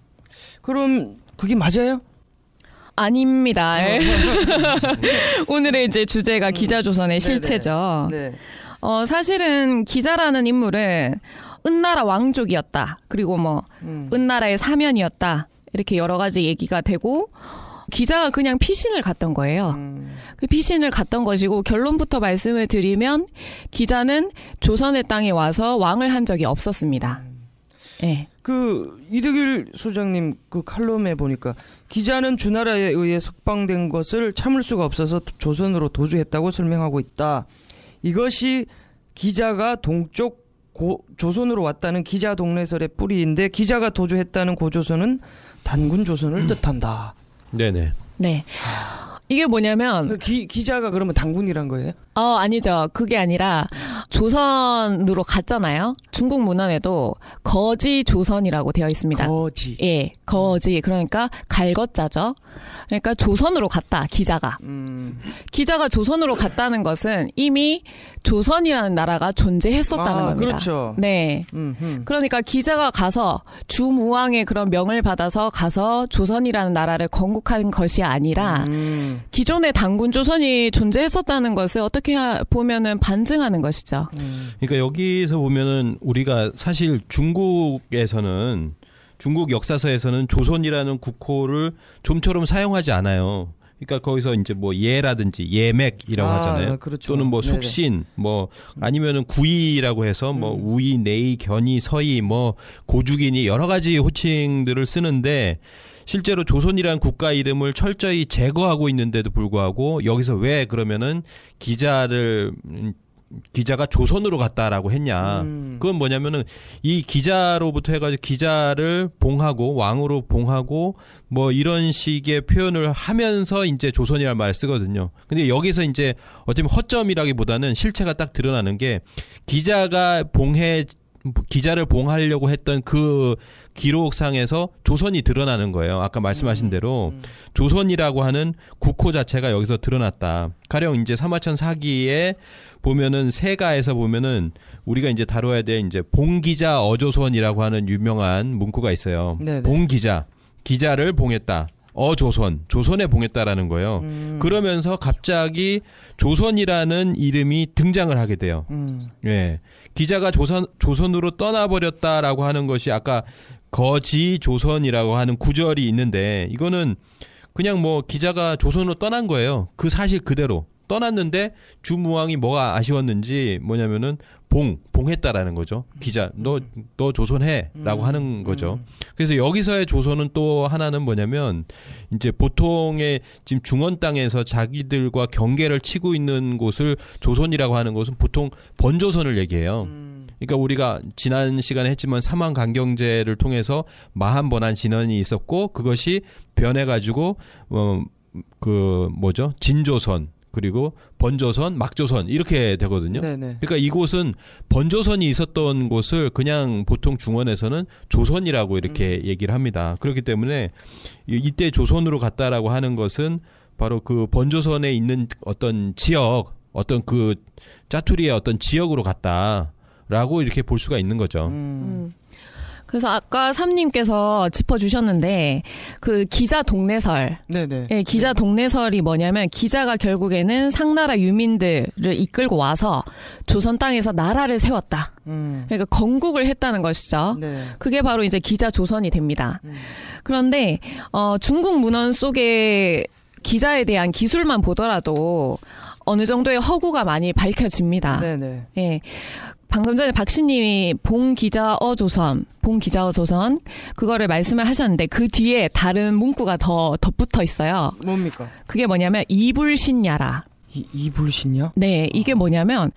그럼 그게 맞아요? 아닙니다. 아. 오늘의 이제 주제가 기자조선의 음. 실체죠. 네. 어, 사실은 기자라는 인물은 은나라 왕족이었다. 그리고 뭐 음. 은나라의 사면이었다. 이렇게 여러 가지 얘기가 되고 기자가 그냥 피신을 갔던 거예요. 음. 그 피신을 갔던 것이고 결론부터 말씀을 드리면 기자는 조선의 땅에 와서 왕을 한 적이 없었습니다. 음. 예. 그 이득일 소장님 그 칼럼에 보니까 기자는 주나라에 의해 석방된 것을 참을 수가 없어서 조선으로 도주했다고 설명하고 있다. 이것이 기자가 동쪽 고, 조선으로 왔다는 기자 동네설의 뿌리인데 기자가 도주했다는 고조선은 단군 조선을 음. 뜻한다. 네네. 네. 이게 뭐냐면 그 기, 기자가 그러면 단군이란 거예요? 어, 아니죠. 그게 아니라 조선으로 갔잖아요. 중국 문헌에도 거지 조선이라고 되어 있습니다. 거지. 예, 거지. 그러니까 갈거자죠. 그러니까 조선으로 갔다, 기자가. 음. 기자가 조선으로 갔다는 것은 이미 조선이라는 나라가 존재했었다는 아, 겁니다. 그렇죠. 네. 음흠. 그러니까 기자가 가서 주무왕의 그런 명을 받아서 가서 조선이라는 나라를 건국한 것이 아니라 음. 기존의 당군 조선이 존재했었다는 것을 어떻게 그떻게 하, 보면은 반증하는 것이죠. 음. 그러니까 여기서 보면은 우리가 사실 중국에서는 중국 역사서에서는 조선이라는 국호를 좀처럼 사용하지 않아요. 그러니까 거기서 이제 뭐 예라든지 예맥이라고 아, 하잖아요. 그렇죠. 또는 뭐 숙신, 네네. 뭐 아니면은 구이라고 해서 뭐 음. 우이, 내이, 견이, 서이, 뭐 고죽이니 여러 가지 호칭들을 쓰는데 실제로 조선이란 국가 이름을 철저히 제거하고 있는데도 불구하고 여기서 왜 그러면은 기자를 음, 기자가 조선으로 갔다라고 했냐. 음. 그건 뭐냐면은 이 기자로부터 해가지고 기자를 봉하고 왕으로 봉하고 뭐 이런 식의 표현을 하면서 이제 조선이라는 말을 쓰거든요. 근데 여기서 이제 어쩌면 허점이라기보다는 실체가 딱 드러나는 게 기자가 봉해 기자를 봉하려고 했던 그 기록상에서 조선이 드러나는 거예요. 아까 말씀하신 음. 대로 음. 조선이라고 하는 국호 자체가 여기서 드러났다. 가령 이제 삼마천 사기에 보면은 세가에서 보면은 우리가 이제 다뤄야 될 이제 봉기자 어조선이라고 하는 유명한 문구가 있어요. 네네. 네. 봉기자 기자를 봉했다. 어조선, 조선에 봉했다라는 거예요. 음. 그러면서 갑자기 조선이라는 이름이 등장을 하게 돼요. 음. 예. 기자가 조선 조선으로 떠나버렸다라고 하는 것이 아까 거지 조선이라고 하는 구절이 있는데 이거는 그냥 뭐 기자가 조선으로 떠난 거예요. 그 사실 그대로 떠났는데 주무왕이 뭐가 아쉬웠는지 뭐냐면은 봉 봉했다라는 거죠. 음. 기자 너너 음. 너 조선해라고 음. 하는 거죠. 그래서 여기서의 조선은 또 하나는 뭐냐면 이제 보통의 지금 중원 땅에서 자기들과 경계를 치고 있는 곳을 조선이라고 하는 것은 보통 번조선을 얘기해요. 그러니까 우리가 지난 시간에 했지만 사망 강경제를 통해서 마한 번한 진원이 있었고 그것이 변해 가지고 어그 뭐죠 진조선 그리고 번조선, 막조선 이렇게 되거든요. 네네. 네. 그러니까 이곳은 번조선이 있었던 곳을 그냥 보통 중원에서는 조선이라고 이렇게 음. 얘기를 합니다. 그렇기 때문에 이때 조선으로 갔다라고 하는 것은 바로 그 번조선에 있는 어떤 지역, 어떤 그 짜투리의 어떤 지역으로 갔다라고 이렇게 볼 수가 있는 거죠. 음. 음. 그래서 아까 삼님께서 짚어주셨는데 그 기자 동네설. 네네. 예, 기자 네. 동네설이 뭐냐면 기자가 결국에는 상나라 유민들을 이끌고 와서 조선 땅에서 나라를 세웠다. 음. 그러니까 건국을 했다는 것이죠. 네. 그게 바로 이제 기자 조선이 됩니다. 음. 그런데 어, 중국 문헌 속에 기자에 대한 기술만 보더라도 어느 정도의 허구가 많이 밝혀집니다. 네네. 예. 방금 전에 박신님이 봉 기자어 조선, 봉 기자어 조선 그거를 말씀을 하셨는데 그 뒤에 다른 문구가 더 덧붙어 있어요. 뭡니까? 그게 뭐냐면 이불신야라. 이, 이불신야? 네, 이게 아. 뭐냐면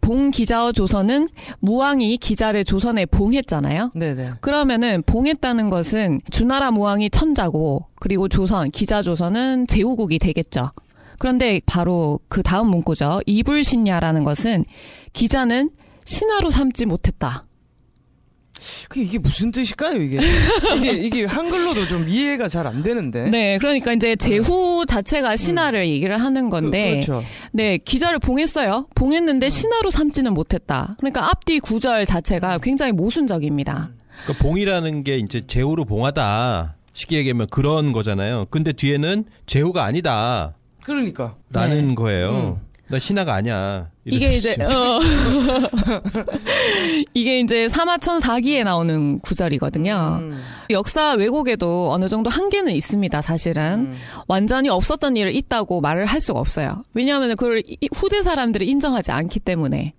봉 기자어 조선은 무왕이 기자를 조선에 봉했잖아요. 네네. 네. 그러면은 봉했다는 것은 주나라 무왕이 천자고 그리고 조선 기자 조선은 제후국이 되겠죠. 그런데 바로 그 다음 문구죠. 이불신야라는 것은 기자는 신화로 삼지 못했다. 그 이게 무슨 뜻일까요 이게? 이게, 이게 한글로도 좀 이해가 잘 안 되는데. 네, 그러니까 이제 네. 제후 자체가 신화를 음. 얘기를 하는 건데, 그, 렇죠 네 기자를 봉했어요. 봉했는데 음. 신화로 삼지는 못했다. 그러니까 앞뒤 구절 자체가 음. 굉장히 모순적입니다. 음. 그러니까 봉이라는 게 이제 제후로 봉하다 쉽게 얘기하면 그런 거잖아요. 근데 뒤에는 제후가 아니다. 그러니까 라는 네. 거예요. 음. 너신화가 아니야. 이게 이제 어. 이게 이제 사마천 사기에 나오는 구절이거든요. 음. 역사 왜곡에도 어느 정도 한계는 있습니다. 사실은 음. 완전히 없었던 일을 있다고 말을 할 수가 없어요. 왜냐하면 그걸 후대 사람들이 인정하지 않기 때문에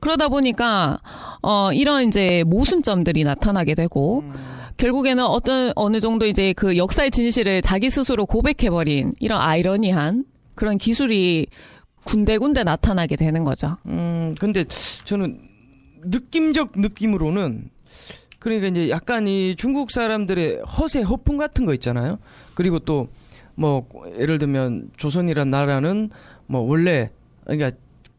그러다 보니까 어 이런 이제 모순점들이 나타나게 되고. 음. 결국에는 어떤 어느 정도 이제 그 역사의 진실을 자기 스스로 고백해버린 이런 아이러니한 그런 기술이 군데군데 나타나게 되는 거죠. 음, 근데 저는 느낌적 느낌으로는 그러니까 이제 약간 이 중국 사람들의 허세 허풍 같은 거 있잖아요. 그리고 또 뭐 예를 들면 조선이란 나라는 뭐 원래 그러니까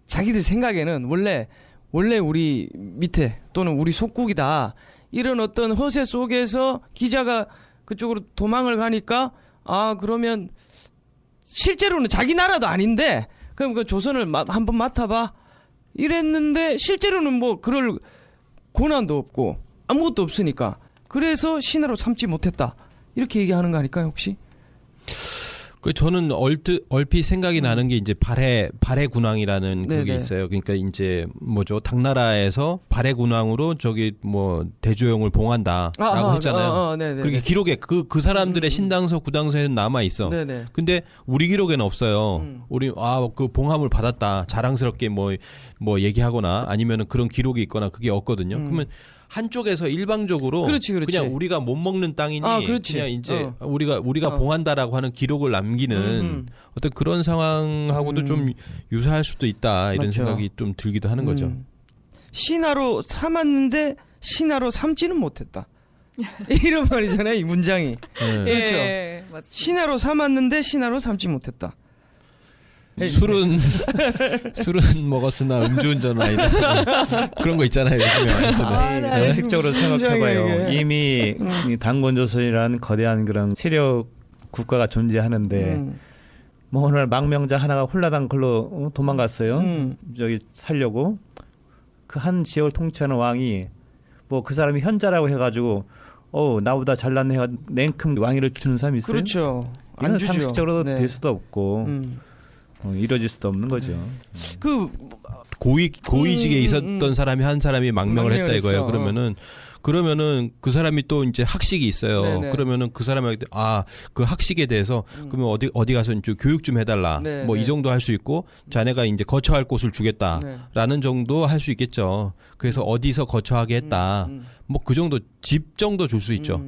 자기들 생각에는 원래 원래 우리 밑에 또는 우리 속국이다 이런 어떤 허세 속에서 기자가 그쪽으로 도망을 가니까 아 그러면 실제로는 자기 나라도 아닌데 그럼 그 조선을 마, 한번 맡아봐. 이랬는데 실제로는 뭐 그럴 고난도 없고 아무것도 없으니까 그래서 신으로 삼지 못했다. 이렇게 얘기하는 거 아닐까요, 혹시? 그 저는 얼뜻 얼핏 생각이 음. 나는 게 이제 발해 발해 군항이라는 네네. 그게 네. 있어요. 그러니까 이제 뭐죠 당나라에서 발해 군항으로 저기 뭐 대조영을 봉한다라고 아 했잖아요. 어, 어, 네, 네, 그게 기록에 그그 그 사람들의 음, 음. 신당서 구당서에는 남아 있어. 네네. 근데 우리 기록에는 없어요. 음. 우리 아 그 봉함을 받았다 자랑스럽게 뭐뭐 뭐 얘기하거나 아니면은 그런 기록이 있거나 그게 없거든요. 그러면 한쪽에서 일방적으로 그렇지, 그렇지. 그냥 우리가 못 먹는 땅이니 아, 그냥 이제 어. 우리가 우리가 어. 봉한다라고 하는 기록을 남기는 음, 음 어떤 그런 상황하고도 음. 좀 유사할 수도 있다 이런 맞죠. 생각이 좀 들기도 하는 거죠. 음. 신화로 삼았는데 신화로 삼지는 못했다. 이런 말이잖아요, 이 문장이. 네. 그렇죠. 예, 예, 예. 신화로 삼았는데 신화로 삼지 못했다. 네. 술은 술은 먹었으나 음주운전은 아니다. 그런 거 있잖아요. 요즘에 상식적으로 아, 네. 네. 생각해봐요. 이미 음. 당권조선이라는 거대한 그런 세력 국가가 존재하는데 음. 뭐 오늘 망명자 하나가 홀라당걸로 도망갔어요. 음. 저기 살려고 그 한 지역을 통치하는 왕이 뭐 그 사람이 현자라고 해가지고 어 나보다 잘난 해가 냉큼 왕위를 주는 사람이 있어요. 그렇죠. 안 주죠. 상식적으로 네. 될 수도 없고. 음. 어, 이뤄질 수도 없는 거죠. 음. 음. 그 고위 고위직에 음, 음 있었던 사람이 한 사람이 망명을 했다 이거예요. 했어. 그러면은 그러면은 그 사람이 또 이제 학식이 있어요. 네네. 네. 그러면은 그 사람에게 아 그 학식에 대해서 음. 그러면 어디 어디 가서 이제 교육 좀 해달라. 네, 뭐이 네. 정도 할 수 있고 자네가 이제 거처할 곳을 주겠다라는 정도 할 수 있겠죠. 그래서 어디서 거처하게 했다. 뭐 그 정도 집 정도 줄 수 있죠.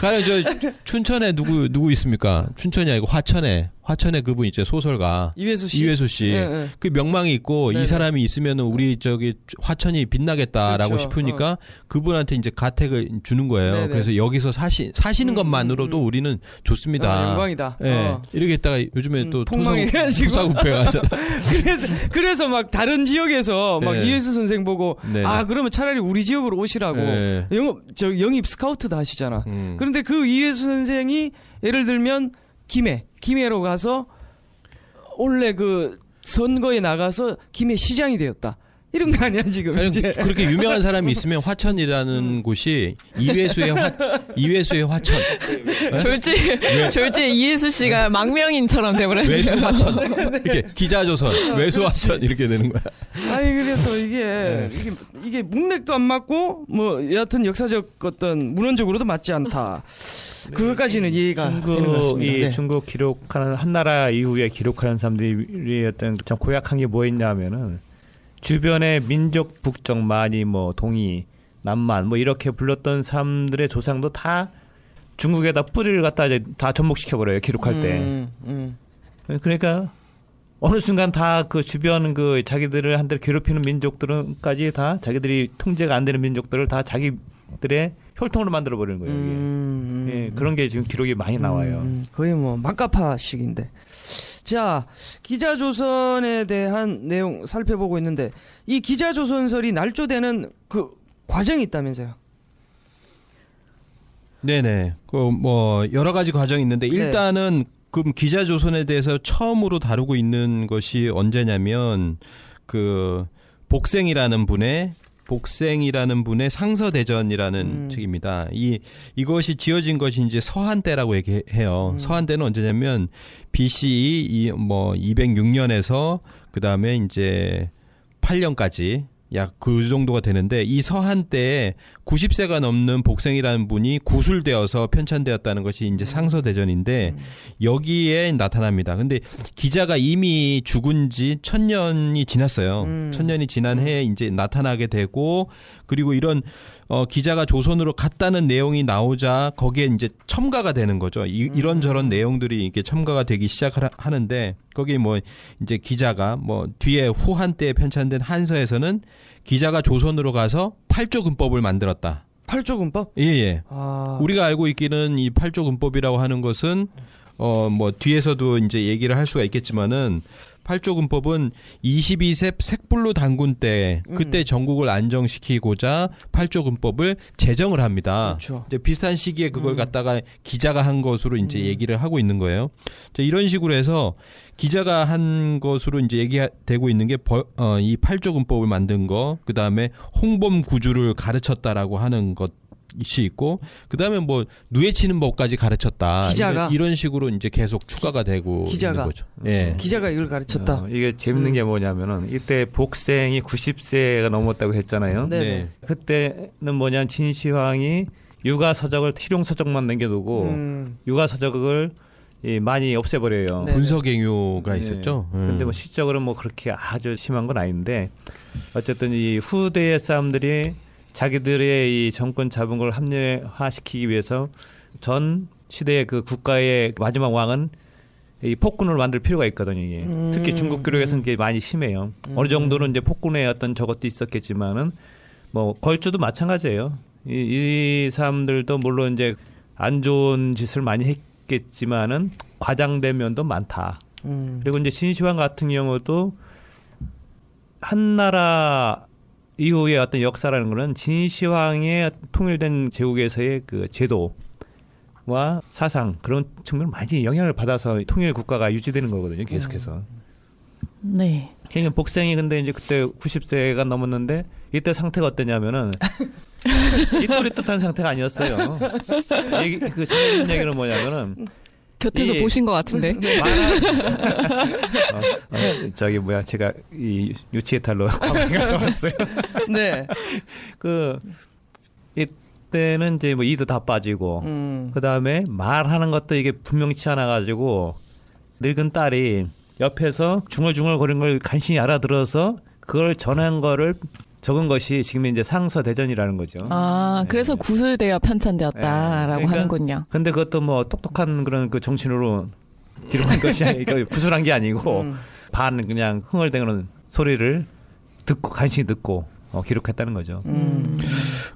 가령 저 춘천에 누구 누구 있습니까? 춘천이 아니고 화천에 화천의 그분 이죠 소설가 이회수 씨, 이회수 씨. 네, 네. 그 명망이 있고 네, 이 사람이 있으면 우리 저기 화천이 빛나겠다라고 그렇죠. 싶으니까 어. 그분한테 이제 가택을 주는 거예요. 그래서 여기서 사시 사시는 음, 것만으로도 음, 음. 우리는 좋습니다. 아, 영광이다. 예. 어. 이렇게 했다가 요즘에 음, 또 폭망해가지고 사구패가 그래서 그래서 막 다른 지역에서 막 네. 이회수 선생 보고 네. 아 그러면 차라리 우리 지역으로 오시라고 네. 영업 저 영입 스카우트도 하시잖아. 음. 그런데 그 이회수 선생이 예를 들면 김해 김해로 가서 원래 그 선거에 나가서 김해 시장이 되었다. 이런 거 아니야 지금 아니, 그렇게 유명한 사람이 있으면 화천이라는 음. 곳이 이회수의 화 이회수의 화천 졸지 네? 졸지 이회수 씨가 네. 망명인처럼 돼버렸네요 외수 화천 네. 이렇게 기자 조선 어, 외수 화천 이렇게 되는 거야 아니 그래서 이게 네. 이게 이게 문맥도 안 맞고 뭐 여하튼 역사적 어떤 문헌적으로도 맞지 않다 네. 그것까지는 네. 이해가 중국, 되는 것 같습니다. 이 네. 중국 기록하는 한 나라 이후에 기록하는 사람들이 어떤 참 고약한 게 뭐였냐면은 주변의 민족 북적 많이 뭐 동이 남만 뭐 이렇게 불렀던 사람들의 조상도 다 중국에다 뿌리를 갖다 이제 다 접목시켜 버려요 기록할 때. 음, 음. 그러니까 어느 순간 다 그 주변 그 자기들을 한테 괴롭히는 민족들은까지 다 자기들이 통제가 안 되는 민족들을 다 자기들의 혈통으로 만들어 버리는 거예요. 이게. 음... 예, 음. 그런 게 지금 기록이 많이 나와요. 음... 거의 뭐 막가파식인데. 자, 기자조선에 대한 내용 살펴보고 있는데 이 기자조선설이 날조되는 그 과정이 있다면서요. 네네. 그 뭐 여러 가지 과정이 있는데 네. 일단은 네. 그 기자조선에 대해서 처음으로 다루고 있는 것이 언제냐면 그 복생이라는 분의 복생이라는 분의 상서대전이라는 음. 책입니다. 이 이것이 지어진 것이 이제 서한때라고 얘기해요. 음. 서한때는 언제냐면 BCE 이뭐 206년에서 그다음에 이제 8년까지 약 그 정도가 되는데 이 서한때에 90세가 넘는 복생이라는 분이 구술되어서 편찬되었다는 것이 이제 음. 상서 대전인데 음. 여기에 나타납니다. 근데 기자가 이미 죽은 지 천년이 지났어요. 음. 천년이 지난 해에 음. 이제 나타나게 되고 그리고 이런 어 기자가 조선으로 갔다는 내용이 나오자 거기에 이제 첨가가 되는 거죠. 이, 이런저런 내용들이 이렇게 첨가가 되기 시작하는데 거기 뭐 이제 기자가 뭐 뒤에 후한 때에 편찬된 한서에서는 기자가 조선으로 가서 팔조금법을 만들었다. 팔조금법 예, 예. 아... 우리가 알고 있기는 이팔조금법이라고 하는 것은 어 뭐 뒤에서도 이제 얘기를 할 수가 있겠지만은 팔조금법은 22세 색불로 단군 때 음. 그때 음. 전국을 안정시키고자 팔조금법을 제정을 합니다. 그렇죠. 이제 비슷한 시기에 그걸 음. 갖다가 기자가 한 것으로 이제 음. 얘기를 하고 있는 거예요. 이런 식으로 해서 기자가 한 것으로 이제 얘기되고 있는 게 이팔조금법을 어, 만든 거, 그 다음에 홍범 구주를 가르쳤다라고 하는 것. 이 있고 그다음에 뭐 누에치는 법까지 가르쳤다 기자가 이런, 식으로 이제 계속 추가가 되고 기자가. 있는 거죠. 음. 예. 기자가 이걸 가르쳤다. 어, 이게 재밌는 음. 게 뭐냐면은 이때 복생이 90세가 넘었다고 했잖아요. 네. 네. 그때는 뭐냐면 진시황이 육아 서적을 실용 서적만 남겨두고 음. 유가 서적을 예, 많이 없애버려요. 네, 네. 분석 행위가 네. 있었죠. 네. 음. 근데 뭐 실적으로 뭐 그렇게 아주 심한 건 아닌데 어쨌든 이 후대의 사람들이 자기들의 이 정권 잡은 걸 합리화시키기 위해서 전 시대의 그 국가의 마지막 왕은 이 폭군을 만들 필요가 있거든요. 이게. 음. 특히 중국 교류에서는 이게 많이 심해요. 음. 어느 정도는 이제 폭군의 어떤 저것도 있었겠지만은 뭐 걸주도 마찬가지예요. 이, 이 사람들도 물론 이제 안 좋은 짓을 많이 했 있겠지만은 과장된 면도 많다. 음. 그리고 이제 신시황 같은 경우도 한 나라 이후의 어떤 역사라는 거는 진시황의 통일된 제국에서의 그 제도와 사상 그런 측면 많이 영향을 받아서 통일 국가가 유지되는 거거든요. 계속해서. 음. 네. 그러 복생이 근데 이제 그때 90세가 넘었는데 이때 상태가 어땠냐면은 이뚤이뜻한 상태가 아니었어요. 얘기, 그 재밌는 얘기는 뭐냐면은 곁에서 이, 보신 것 같은데. 어, 어, 저기 뭐야 제가 이 유치해탈로 갔다 왔어요. 네. 그 이때는 이제 뭐 이도 다 빠지고 음. 그 다음에 말하는 것도 이게 분명치 않아 가지고 늙은 딸이 옆에서 중얼중얼 거리걸 간신히 알아들어서 그걸 전한 거를 적은 것이 지금 이제 상서 대전이라는 거죠. 아, 그래서 네. 구슬되어 편찬되었다라고 네. 그러니까, 하는군요. 근데 그것도 뭐 똑똑한 그런 그 정신으로 기록한 것이 아니고 그러니까 구슬한 게 아니고 음. 반 그냥 흥얼대는 소리를 듣고 간신히 듣고 어, 기록했다는 거죠. 음.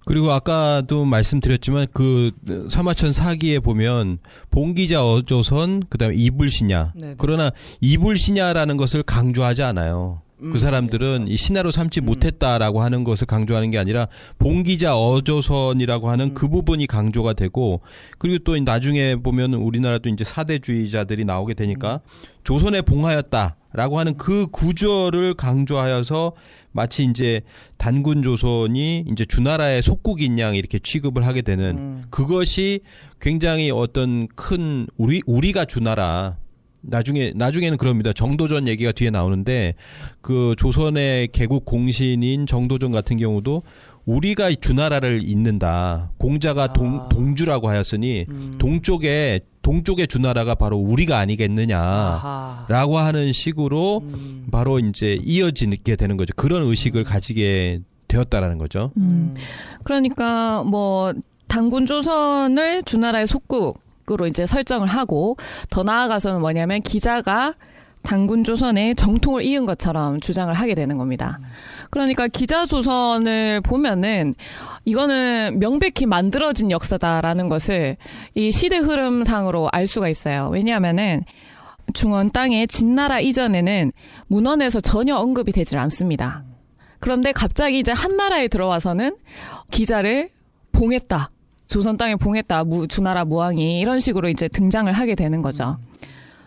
그리고 아까도 말씀드렸지만 그 사마천 사기에 보면 봉기자 어조선 그다음에 이불시냐. 네네. 그러나 이불시냐라는 것을 강조하지 않아요. 음, 그 사람들은 이 신화로 삼지 음. 못했다라고 하는 것을 강조하는 게 아니라 봉기자 어조선이라고 하는 음. 그 부분이 강조가 되고 그리고 또 나중에 보면 우리나라도 이제 사대주의자들이 나오게 되니까 조선에 봉하였다라고 하는 그 구조를 강조하여서 마치 이제 단군 조선이 이제 주나라의 속국인 양 이렇게 취급을 하게 되는 음. 그것이 굉장히 어떤 큰 우리 우리가 주나라 나중에 나중에는 그럽니다. 정도전 얘기가 뒤에 나오는데 그 조선의 개국 공신인 정도전 같은 경우도 우리가 주나라를 잇는다. 공자가 아. 동, 동주라고 하였으니 음. 동쪽에 동쪽의 주나라가 바로 우리가 아니겠느냐라고 하는 식으로 음. 바로 이제 이어지게 되는 거죠. 그런 의식을 음. 가지게 되었다라는 거죠. 음. 그러니까 뭐 당군 조선을 주나라의 속국 으로 이제 설정을 하고 더 나아가서는 뭐냐면 기자가 당군 조선의 정통을 이은 것처럼 주장을 하게 되는 겁니다. 그러니까 기자 조선을 보면은 이거는 명백히 만들어진 역사다라는 것을 이 시대 흐름상으로 알 수가 있어요. 왜냐하면은 중원 땅의 진나라 이전에는 문헌에서 전혀 언급이 되질 않습니다. 그런데 갑자기 이제 한나라에 들어와서는 기자를 봉했다. 조선 땅에 봉했다 무, 주나라 무왕이 이런 식으로 이제 등장을 하게 되는 거죠. 음.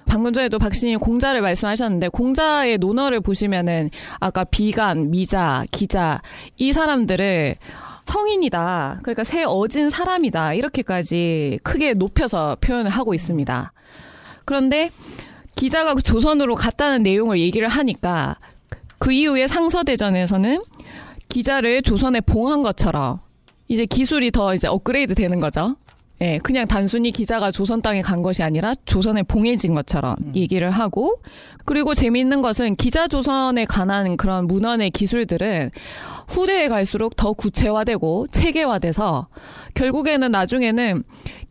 방금 전에도 박신이 공자를 말씀하셨는데 공자의 논어를 보시면은 아까 비간, 미자, 기자 이 사람들을 성인이다. 그러니까 새 어진 사람이다. 이렇게까지 크게 높여서 표현을 하고 있습니다. 그런데 기자가 조선으로 갔다는 내용을 얘기를 하니까 그 이후에 상서대전에서는 기자를 조선에 봉한 것처럼 이제 기술이 더 이제 업그레이드 되는 거죠. 예, 그냥 단순히 기자가 조선 땅에 간 것이 아니라 조선에 봉해진 것처럼 음. 얘기를 하고 그리고 재미있는 것은 기자 조선에 관한 그런 문헌의 기술들은 후대에 갈수록 더 구체화되고 체계화돼서 결국에는 나중에는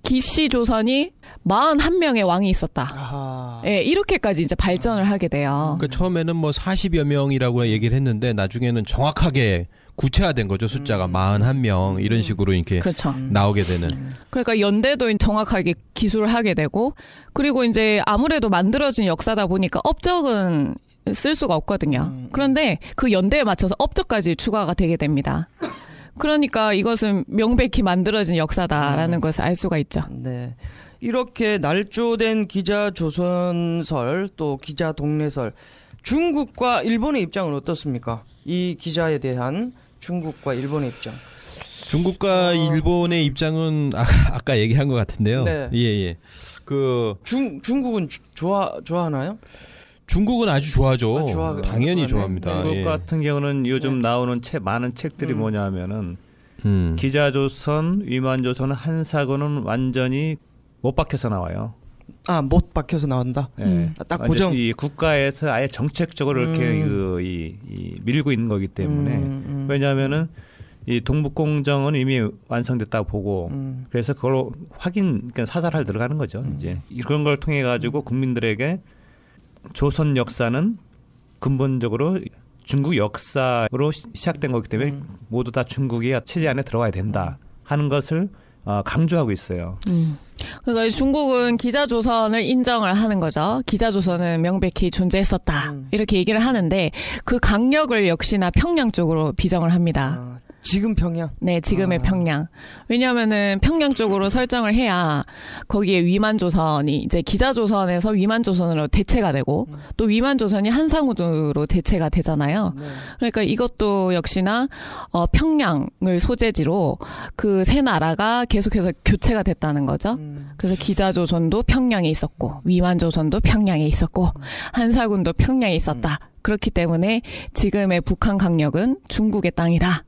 기씨 조선이 41명의 왕이 있었다. 아하. 예, 이렇게까지 이제 발전을 하게 돼요. 그러니까 처음에는 뭐 40여 명이라고 얘기를 했는데 나중에는 정확하게 구체화된 거죠. 숫자가 음. 41명 이런 음. 식으로 이렇게 그렇죠. 나오게 되는. 음. 그러니까 연대도 정확하게 기술을 하게 되고 그리고 이제 아무래도 만들어진 역사다 보니까 업적은 쓸 수가 없거든요. 음, 그런데 그 연대에 맞춰서 업적까지 추가가 되게 됩니다. 그러니까 이것은 명백히 만들어진 역사다라는 음. 것을 알 수가 있죠. 네. 이렇게 날조된 기자 조선설 또 기자 동네설 중국과 일본의 입장은 어떻습니까? 이 기자에 대한 중국과 일본의 입장. 중국과 어... 일본의 입장은 아, 아까 얘기한 것 같은데요. 네. 예, 예. 그 중, 중국은 주, 좋아 좋아하나요? 중국은 아주 좋아하죠. 아, 좋아, 당연히 아, 좋아합니다. 중국 예. 같은 경우는 요즘 네. 나오는 책 많은 책들이 음. 뭐냐면은 음. 기자조선, 위만조선, 한사고는 완전히 못 박혀서 나와요. 아, 못 박혀서 나온다. 네. 음. 아, 딱 고정. 이 국가에서 아예 정책적으로 이렇게 음. 그, 이, 이, 밀고 있는 거기 때문에 음, 음. 왜냐하면은 이 동북공정은 이미 완성됐다 고 보고 음. 그래서 그걸 확인 그러니까 사살할 들어가는 거죠. 이제 이런 걸 통해 가지고 국민들에게 조선 역사는 근본적으로 중국 역사로 시작된 거기 때문에 모두 다 중국의 체제 안에 들어가야 된다 하는 것을 어, 강조하고 있어요. 그러니까 중국은 기자조선을 인정을 하는 거죠. 기자조선은 명백히 존재했었다. 음. 이렇게 얘기를 하는데 그 강력을 역시나 평양 쪽으로 비정을 합니다. 아, 지금 평양? 네, 지금의 아. 평양. 왜냐면은 평양 쪽으로 설정을 해야 거기에 위만 조선이 이제 기자 조선에서 위만 조선으로 대체가 되고 음. 또 위만 조선이 한상우로 대체가 되잖아요. 네. 그러니까 이것도 역시나 어 평양을 소재지로 그 세 나라가 계속해서 교체가 됐다는 거죠. 음. 그래서 기자 조선도 평양에 있었고 음. 위만 조선도 평양에 있었고 음. 한사군도 평양에 있었다. 음. 그렇기 때문에 지금의 북한 강력은 중국의 땅이다.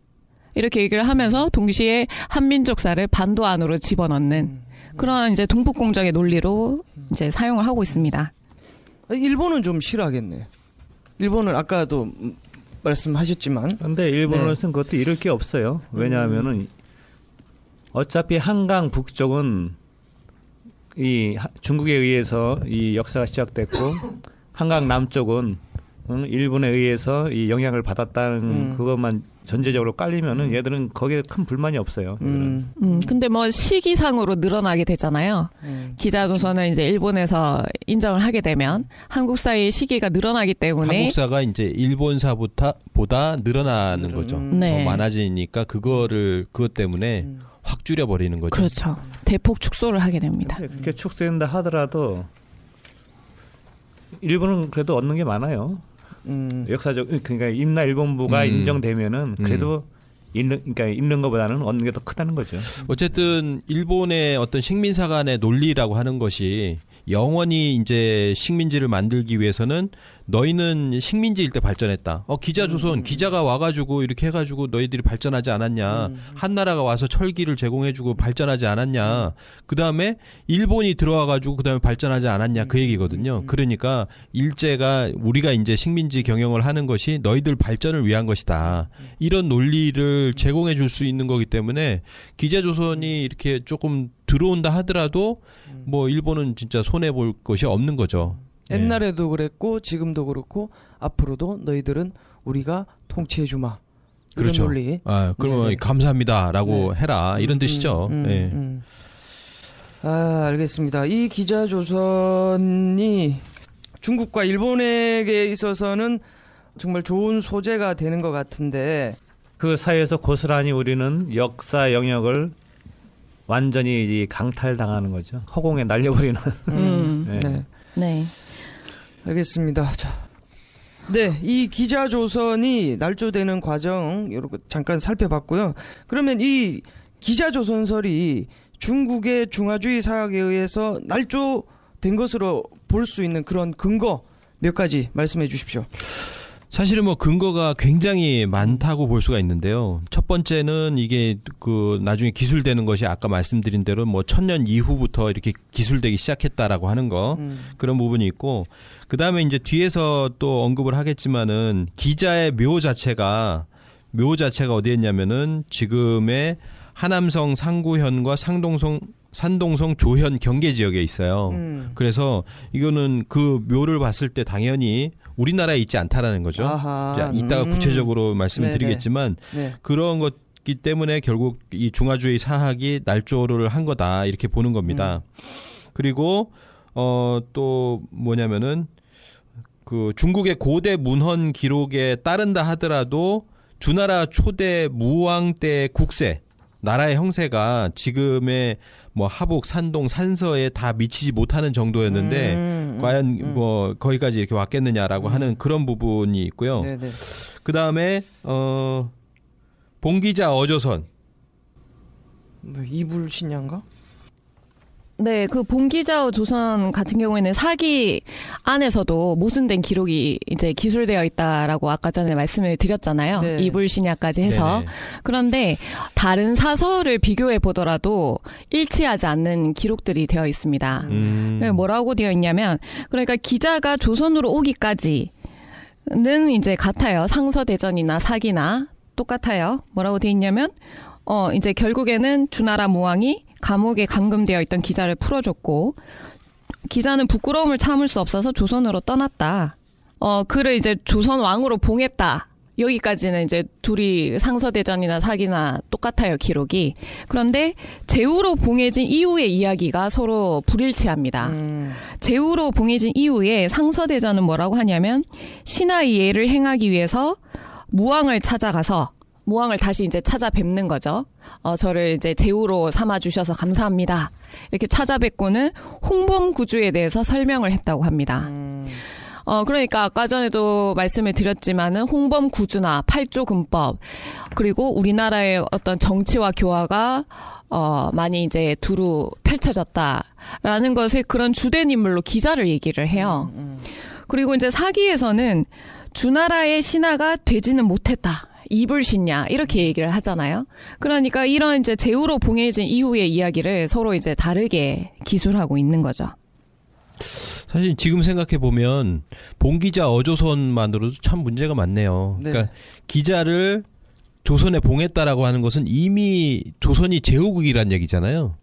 이렇게 얘기를 하면서 동시에 한민족사를 반도 안으로 집어넣는 음, 음. 그런 이제 동북공정의 논리로 음. 이제 사용을 하고 있습니다. 일본은 좀 싫어하겠네. 일본은 아까도 말씀하셨지만. 근데 일본으로서 네. 그것도 이럴 게 없어요. 왜냐하면은 어차피 한강 북쪽은 이 중국에 의해서 이 역사가 시작됐고 한강 남쪽은 일본에 의해서 이 영향을 받았다는 음. 그것만 전제적으로 깔리면은 음. 얘들은 거기에 큰 불만이 없어요. 음. 음. 음. 근데 뭐 시기상으로 늘어나게 되잖아요. 음. 기자조선을 이제 일본에서 인정을 하게 되면 한국사의 시기가 늘어나기 때문에 한국사가 이제 일본사부터 보다 늘어나는 음. 거죠. 네. 더 많아지니까 그거를 그것 때문에 음. 확 줄여버리는 거죠. 그렇죠. 대폭 축소를 하게 됩니다. 이렇게 축소된다 하더라도 일본은 그래도 얻는 게 많아요. 음. 역사적 그러니까 임나 일본부가 음. 인정되면은 음. 그래도 있는 그러니까 있는 것보다는 얻는 게 더 크다는 거죠. 어쨌든 일본의 어떤 식민사 간의 논리라고 하는 것이 영원히 이제 식민지를 만들기 위해서는 너희는 식민지일 때 발전했다. 어 기자 조선 음. 기자가 와가지고 이렇게 해가지고 너희들이 발전하지 않았냐. 음. 한나라가 와서 철기를 제공해주고 발전하지 않았냐. 음. 그 다음에 일본이 들어와가지고 그 다음에 발전하지 않았냐 그 음. 얘기거든요. 음. 그러니까 일제가 우리가 이제 식민지 경영을 하는 것이 너희들 발전을 위한 것이다. 이런 논리를 제공해 줄 수 있는 거기 때문에 기자 조선이 이렇게 조금 들어온다 하더라도 뭐 일본은 진짜 손해 볼 것이 없는 거죠. 예. 옛날에도 그랬고 지금도 그렇고 앞으로도 너희들은 우리가 통치해 주마. 그렇죠. 논리. 아, 그러면 네. 감사합니다라고 네. 해라 이런 음, 뜻이죠. 음, 음, 네. 음. 아, 알겠습니다. 이 기자 조선이 중국과 일본에게 있어서는 정말 좋은 소재가 되는 것 같은데 그 사이에서 고스란히 우리는 역사 영역을 완전히 강탈당하는 거죠. 허공에 날려버리는. 음. 네. 네. 네. 알겠습니다. 자. 네, 이 기자 조선이 날조되는 과정 요렇게 잠깐 살펴봤고요. 그러면 이 기자 조선설이 중국의 중화주의 사학에 의해서 날조된 것으로 볼 수 있는 그런 근거 몇 가지 말씀해 주십시오. 사실은 뭐 근거가 굉장히 많다고 볼 수가 있는데요. 첫 번째는 이게 그 나중에 기술되는 것이 아까 말씀드린 대로 뭐 천 년 이후부터 이렇게 기술되기 시작했다라고 하는 거 음. 그런 부분이 있고 그 다음에 이제 뒤에서 또 언급을 하겠지만은 기자의 묘 자체가 묘 자체가 어디에 있냐면은 지금의 하남성 상구현과 상동성 산동성 조현 경계 지역에 있어요. 음. 그래서 이거는 그 묘를 봤을 때 당연히 우리나라에 있지 않다라는 거죠. 아하, 자, 이따가 음. 구체적으로 말씀을 드리겠지만 네. 그런 것기 때문에 결국 이 중화주의 사학이 날조를 한 거다 이렇게 보는 겁니다. 음. 그리고 어또 뭐냐면은 그 중국의 고대 문헌 기록에 따른다 하더라도 주나라 초대 무왕 때 국세 나라의 형세가 지금의 뭐 하북, 산동, 산서에 다 미치지 못하는 정도였는데 음, 음, 과연 음. 뭐 거기까지 이렇게 왔겠느냐라고 음. 하는 그런 부분이 있고요. 네, 네. 그 다음에 어 봉기자 어조선 뭐 이불 신양가? 네, 그 봉기자오 조선 같은 경우에는 사기 안에서도 모순된 기록이 이제 기술되어 있다라고 아까 전에 말씀을 드렸잖아요. 네. 이불신야까지 해서. 네네. 그런데 다른 사설을 비교해 보더라도 일치하지 않는 기록들이 되어 있습니다. 음. 네, 뭐라고 되어 있냐면 그러니까 기자가 조선으로 오기까지는 이제 같아요. 상서대전이나 사기나 똑같아요. 뭐라고 되어 있냐면 어 이제 결국에는 주나라 무왕이 감옥에 감금되어 있던 기자를 풀어줬고 기자는 부끄러움을 참을 수 없어서 조선으로 떠났다. 어, 그를 이제 조선 왕으로 봉했다. 여기까지는 이제 둘이 상서대전이나 사기나 똑같아요, 기록이. 그런데 제후로 봉해진 이후의 이야기가 서로 불일치합니다. 음. 제후로 봉해진 이후에 상서대전은 뭐라고 하냐면 신하 이해를 행하기 위해서 무왕을 찾아가서 모항을 다시 이제 찾아뵙는 거죠. 어, 저를 이제 제후로 삼아주셔서 감사합니다. 이렇게 찾아뵙고는 홍범 구주에 대해서 설명을 했다고 합니다. 음. 어, 그러니까 아까 전에도 말씀을 드렸지만은 홍범 구주나 팔조 금법, 그리고 우리나라의 어떤 정치와 교화가 어, 많이 이제 두루 펼쳐졌다라는 것의 그런 주된 인물로 기자를 얘기를 해요. 음, 음. 그리고 이제 사기에서는 주나라의 신하가 되지는 못했다. 입을 신냐 이렇게 음. 얘기를 하잖아요. 그러니까 이런 이제 제우로 봉해진 이후의 이야기를 서로 이제 다르게 기술하고 있는 거죠. 사실 지금 생각해 보면 봉 기자 어조선만으로도 참 문제가 많네요. 네. 그러니까 기자를 조선에 봉했다라고 하는 것은 이미 조선이 제후국이란 얘기잖아요.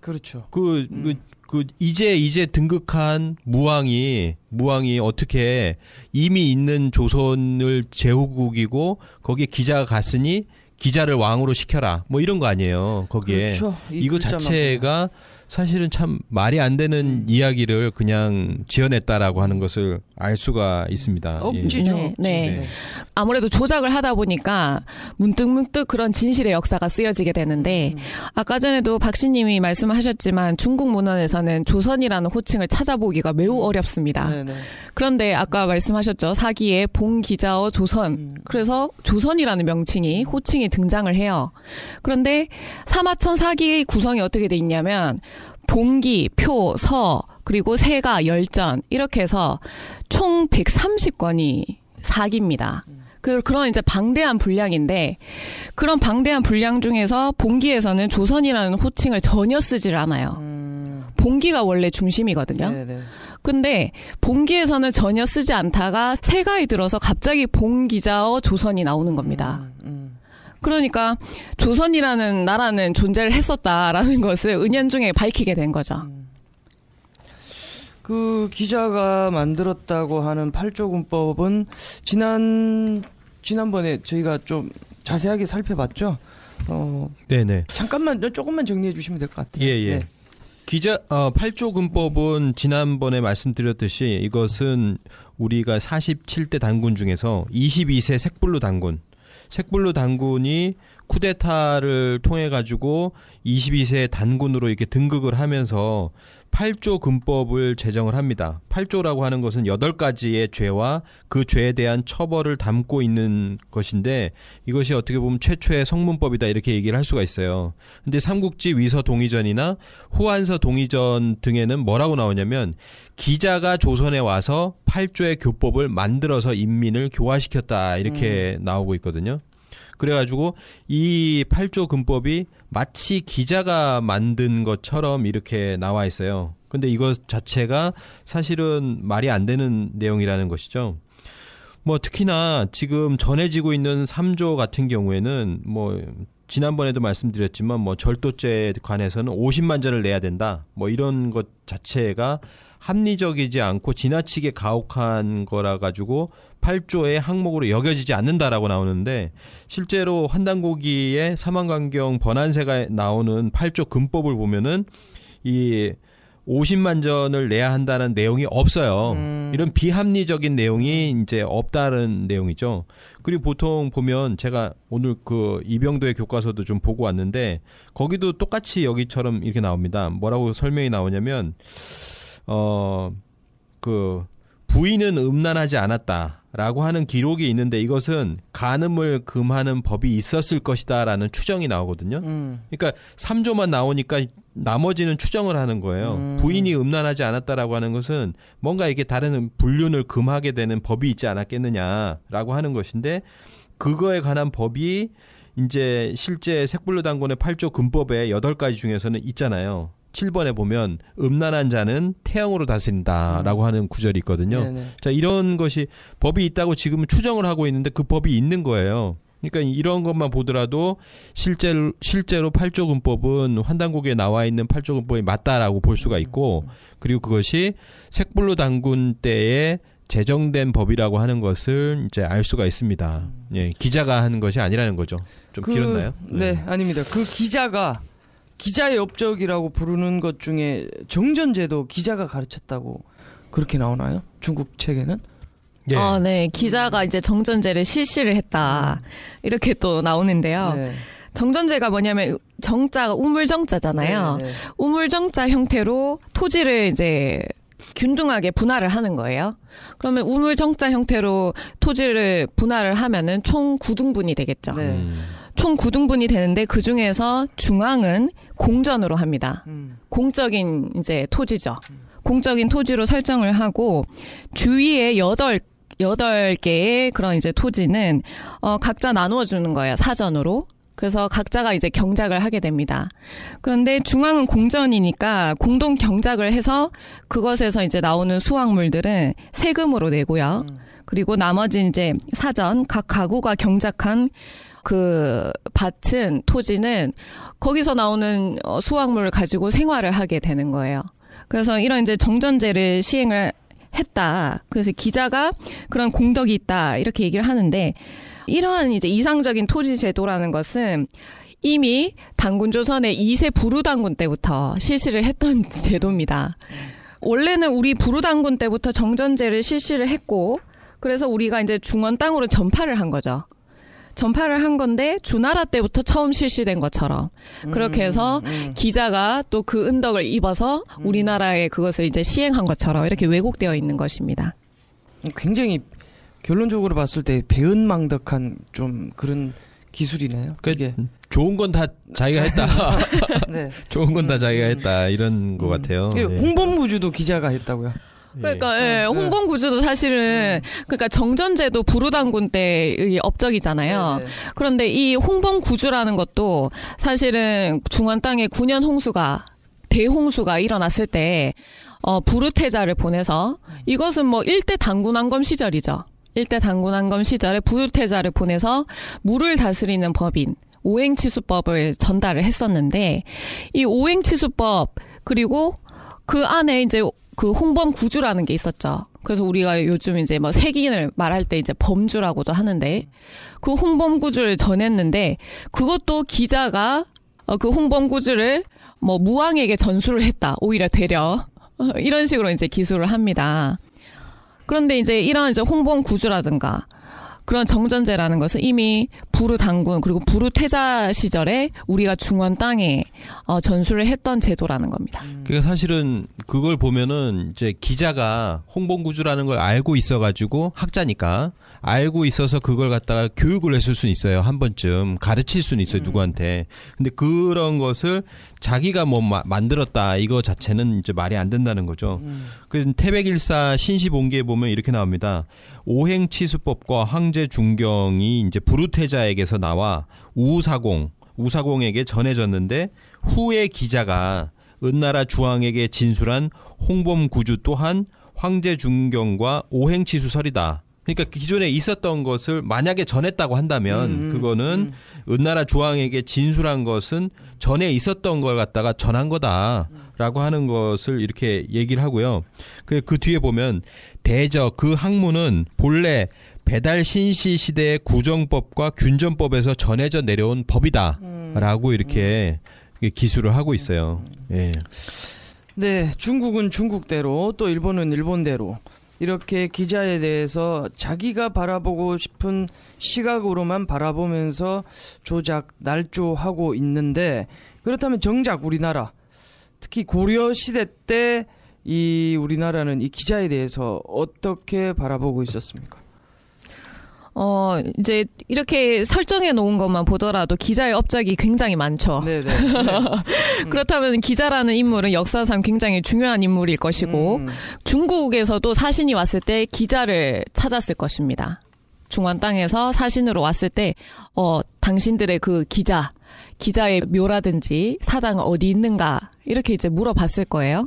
그렇죠. 그, 그 음. 그 이제 이제 등극한 무왕이 무왕이 어떻게 이미 있는 조선을 제후국이고 거기에 기자가 갔으니 기자를 왕으로 시켜라 뭐 이런 거 아니에요 거기에 그렇죠. 이거 자체가 보면. 사실은 참 말이 안 되는 음. 이야기를 그냥 지어냈다라고 하는 것을 알 수가 있습니다. 예. 억지죠. 예. 네, 네. 네. 아무래도 조작을 하다 보니까 문득문득 문득 그런 진실의 역사가 쓰여지게 되는데 음. 아까 전에도 박신님이 말씀하셨지만 중국 문헌에서는 조선이라는 호칭을 찾아보기가 매우 어렵습니다. 네, 네. 그런데 아까 말씀하셨죠 사기에봉 기자어 조선. 음. 그래서 조선이라는 명칭이 호칭이 등장을 해요. 그런데 사마천 사기의 구성이 어떻게 돼 있냐면 봉기, 표, 서, 그리고 세가, 열전 이렇게 해서 총 130권이 사기입니다. 그, 그런 이제 방대한 분량인데 그런 방대한 분량 중에서 봉기에서는 조선이라는 호칭을 전혀 쓰질 않아요. 음. 봉기가 원래 중심이거든요. 네네. 네. 근데 봉기에서는 전혀 쓰지 않다가 체가에 들어서 갑자기 봉기자어 조선이 나오는 겁니다. 음, 음. 그러니까 조선이라는 나라는 존재를 했었다라는 것을 은연중에 밝히게 된 거죠. 그 기자가 만들었다고 하는 팔조군법은 지난 지난번에 저희가 좀 자세하게 살펴봤죠. 어, 네네. 잠깐만 네, 조금만 정리해 주시면 될 것 같아요. 예예. 예. 네. 기자 어, 8조 군법은 지난번에 말씀드렸듯이 이것은 우리가 47대 단군 중에서 22세 색불로 단군 색불루 단군이 쿠데타를 통해 가지고 22세 단군으로 이렇게 등극을 하면서 8조 군법을 제정을 합니다. 8조라고 하는 것은 8가지의 죄와 그 죄에 대한 처벌을 담고 있는 것인데 이것이 어떻게 보면 최초의 성문법이다 이렇게 얘기를 할 수가 있어요. 근데 삼국지 위서 동의전이나 후한서 동의전 등에는 뭐라고 나오냐면 기자가 조선에 와서 8조의 교법을 만들어서 인민을 교화시켰다 이렇게 음. 나오고 있거든요. 그래가지고 이8조 금법이 마치 기자가 만든 것처럼 이렇게 나와 있어요. 근데 이것 자체가 사실은 말이 안 되는 내용이라는 것이죠. 뭐 특히나 지금 전해지고 있는 3조 같은 경우에는 뭐 지난번에도 말씀드렸지만 뭐 절도죄에 관해서는 50만 전을 내야 된다. 뭐 이런 것 자체가 합리적이지 않고 지나치게 가혹한 거라 가지고 8조의 항목으로 여겨지지 않는다라고 나오는데 실제로 환단고기의 사망환경 번안세가 나오는 8조 금법을 보면은 이 50만 전을 내야 한다는 내용이 없어요. 음. 이런 비합리적인 내용이 이제 없다는 내용이죠. 그리고 보통 보면 제가 오늘 그 이병도의 교과서도 좀 보고 왔는데 거기도 똑같이 여기처럼 이렇게 나옵니다. 뭐라고 설명이 나오냐면 어, 그 부인은 음란하지 않았다라고 하는 기록이 있는데 이것은 간음을 금하는 법이 있었을 것이다라는 추정이 나오거든요. 음. 그러니까 3조만 나오니까 나머지는 추정을 하는 거예요. 음. 부인이 음란하지 않았다라고 하는 것은 뭔가 이게 다른 불륜을 금하게 되는 법이 있지 않았겠느냐라고 하는 것인데 그거에 관한 법이 이제 실제 색불로 당군의 8조 금법의 8가지 중에서는 있잖아요. 7번에 보면 음란한 자는 태양으로 다스린다라고 음. 하는 구절이 있거든요. 네네. 자, 이런 것이 법이 있다고 지금 추정을 하고 있는데 그 법이 있는 거예요. 그러니까 이런 것만 보더라도 실제로 실제로 팔조금법은 환단국에 나와 있는 팔조금법이 맞다라고 볼 수가 있고 그리고 그것이 색불로 당군 때에 제정된 법이라고 하는 것을 이제 알 수가 있습니다. 음. 예, 기자가 하는 것이 아니라는 거죠. 좀 그, 길었나요? 네. 네, 아닙니다. 그 기자가 기자의 업적이라고 부르는 것 중에 정전제도 기자가 가르쳤다고 그렇게 나오나요? 중국 책에는? 예. 아, 네. 기자가 이제 정전제를 실시를 했다. 이렇게 또 나오는데요. 네. 정전제가 뭐냐면 정자가 우물정자잖아요. 네, 네, 네. 우물정자 형태로 토지를 이제 균등하게 분할을 하는 거예요. 그러면 우물정자 형태로 토지를 분할을 하면은 총 9등분이 되겠죠. 네. 음. 총 9등분이 되는데 그 중에서 중앙은 공전으로 합니다. 음. 공적인 이제 토지죠. 음. 공적인 토지로 설정을 하고 주위에 여덟 여덟 개의 그런 이제 토지는 어 각자 나누어 주는 거예요. 사전으로. 그래서 각자가 이제 경작을 하게 됩니다. 그런데 중앙은 공전이니까 공동 경작을 해서 그것에서 이제 나오는 수확물들은 세금으로 내고요. 음. 그리고 나머지 이제 사전 각 가구가 경작한 그 밭은 토지는 거기서 나오는 어, 수확물을 가지고 생활을 하게 되는 거예요. 그래서 이런 이제 정전제를 시행을 했다. 그래서 기자가 그런 공덕이 있다. 이렇게 얘기를 하는데 이러한 이제 이상적인 토지 제도라는 것은 이미 당군 조선의 2세 부르당군 때부터 실시를 했던 제도입니다. 원래는 우리 부르당군 때부터 정전제를 실시를 했고 그래서 우리가 이제 중원 땅으로 전파를 한 거죠. 전파를 한 건데 주나라 때부터 처음 실시된 것처럼 그렇게 해서 음, 음. 기자가 또 그 은덕을 입어서 음. 우리나라에 그것을 이제 시행한 것처럼 이렇게 왜곡되어 있는 것입니다. 굉장히 결론적으로 봤을 때 배은망덕한 좀 그런 기술이네요. 그게 그러니까 좋은 건 다 자기가 했다. 네. 좋은 건 다 자기가 했다 이런 것 같아요. 예. 범무주도 기자가 했다고요. 예. 그러니까 예. 어, 예. 홍범 구조도 사실은 음. 그러니까 정전제도 부르당군 때의 업적이잖아요. 네 그런데 이 홍범 구조라는 것도 사실은 중원 땅에 9년 홍수가 대홍수가 일어났을 때 어, 부르태자를 보내서 이것은 뭐 일대 당군왕검 시절이죠. 일대 당군왕검 시절에 부르태자를 보내서 물을 다스리는 법인 오행치수법을 전달을 했었는데 이 오행치수법 그리고 그 안에 이제 그 홍범 구주라는 게 있었죠. 그래서 우리가 요즘 이제 뭐 색인을 말할 때 이제 범주라고도 하는데 그 홍범 구주를 전했는데 그것도 기자가 어, 그 홍범 구주를 뭐 무왕에게 전수를 했다. 오히려 되려. 이런 식으로 이제 기술을 합니다. 그런데 이제 이런 이제 홍범 구주라든가 그런 정전제라는 것은 이미 부르 당군 그리고 부르 태자 시절에 우리가 중원 땅에 어, 전수를 했던 제도라는 겁니다. 음. 그게 사실은 그걸 보면은 이제 기자가 홍봉구주라는 걸 알고 있어가지고 학자니까 알고 있어서 그걸 갖다가 교육을 했을 수는 있어요. 한 번쯤 가르칠 수는 있어요. 음. 누구한테. 근데 그런 것을 자기가 뭐 마, 만들었다 이거 자체는 이제 말이 안 된다는 거죠. 음. 그 태백일사 신시본기에 보면 이렇게 나옵니다. 오행치수법과 황제 중경이 이제 부르테자에게서 나와 우사공 우사공에게 전해졌는데 후에 기자가 은나라 주왕에게 진술한 홍범 구주 또한 황제 중경과 오행치수설이다. 그러니까 기존에 있었던 것을 만약에 전했다고 한다면 음, 음 그거는 음. 은나라 주왕에게 진술한 것은 전에 있었던 걸 갖다가 전한 거다라고 하는 것을 이렇게 얘기를 하고요. 그, 그, 뒤에 보면 대저 그 학문은 본래 배달 신시 시대의 구정법과 균전법에서 전해져 내려온 법이다라고 이렇게 기술을 하고 있어요. 음, 음. 예. 네, 중국은 중국대로 또 일본은 일본대로 이렇게 기자에 대해서 자기가 바라보고 싶은 시각으로만 바라보면서 조작 날조하고 있는데 그렇다면 정작 우리나라 특히 고려 시대 때 이 우리나라는 이 기자에 대해서 어떻게 바라보고 있었습니까? 어, 이제 이렇게 설정해 놓은 것만 보더라도 기자의 업적이 굉장히 많죠. 네네. 네. 네. 그렇다면 기자라는 인물은 역사상 굉장히 중요한 인물일 것이고 음. 중국에서도 사신이 왔을 때 기자를 찾았을 것입니다. 중원 땅에서 사신으로 왔을 때, 어, 당신들의 그 기자, 기자의 묘라든지 사당 어디 있는가, 이렇게 이제 물어봤을 거예요.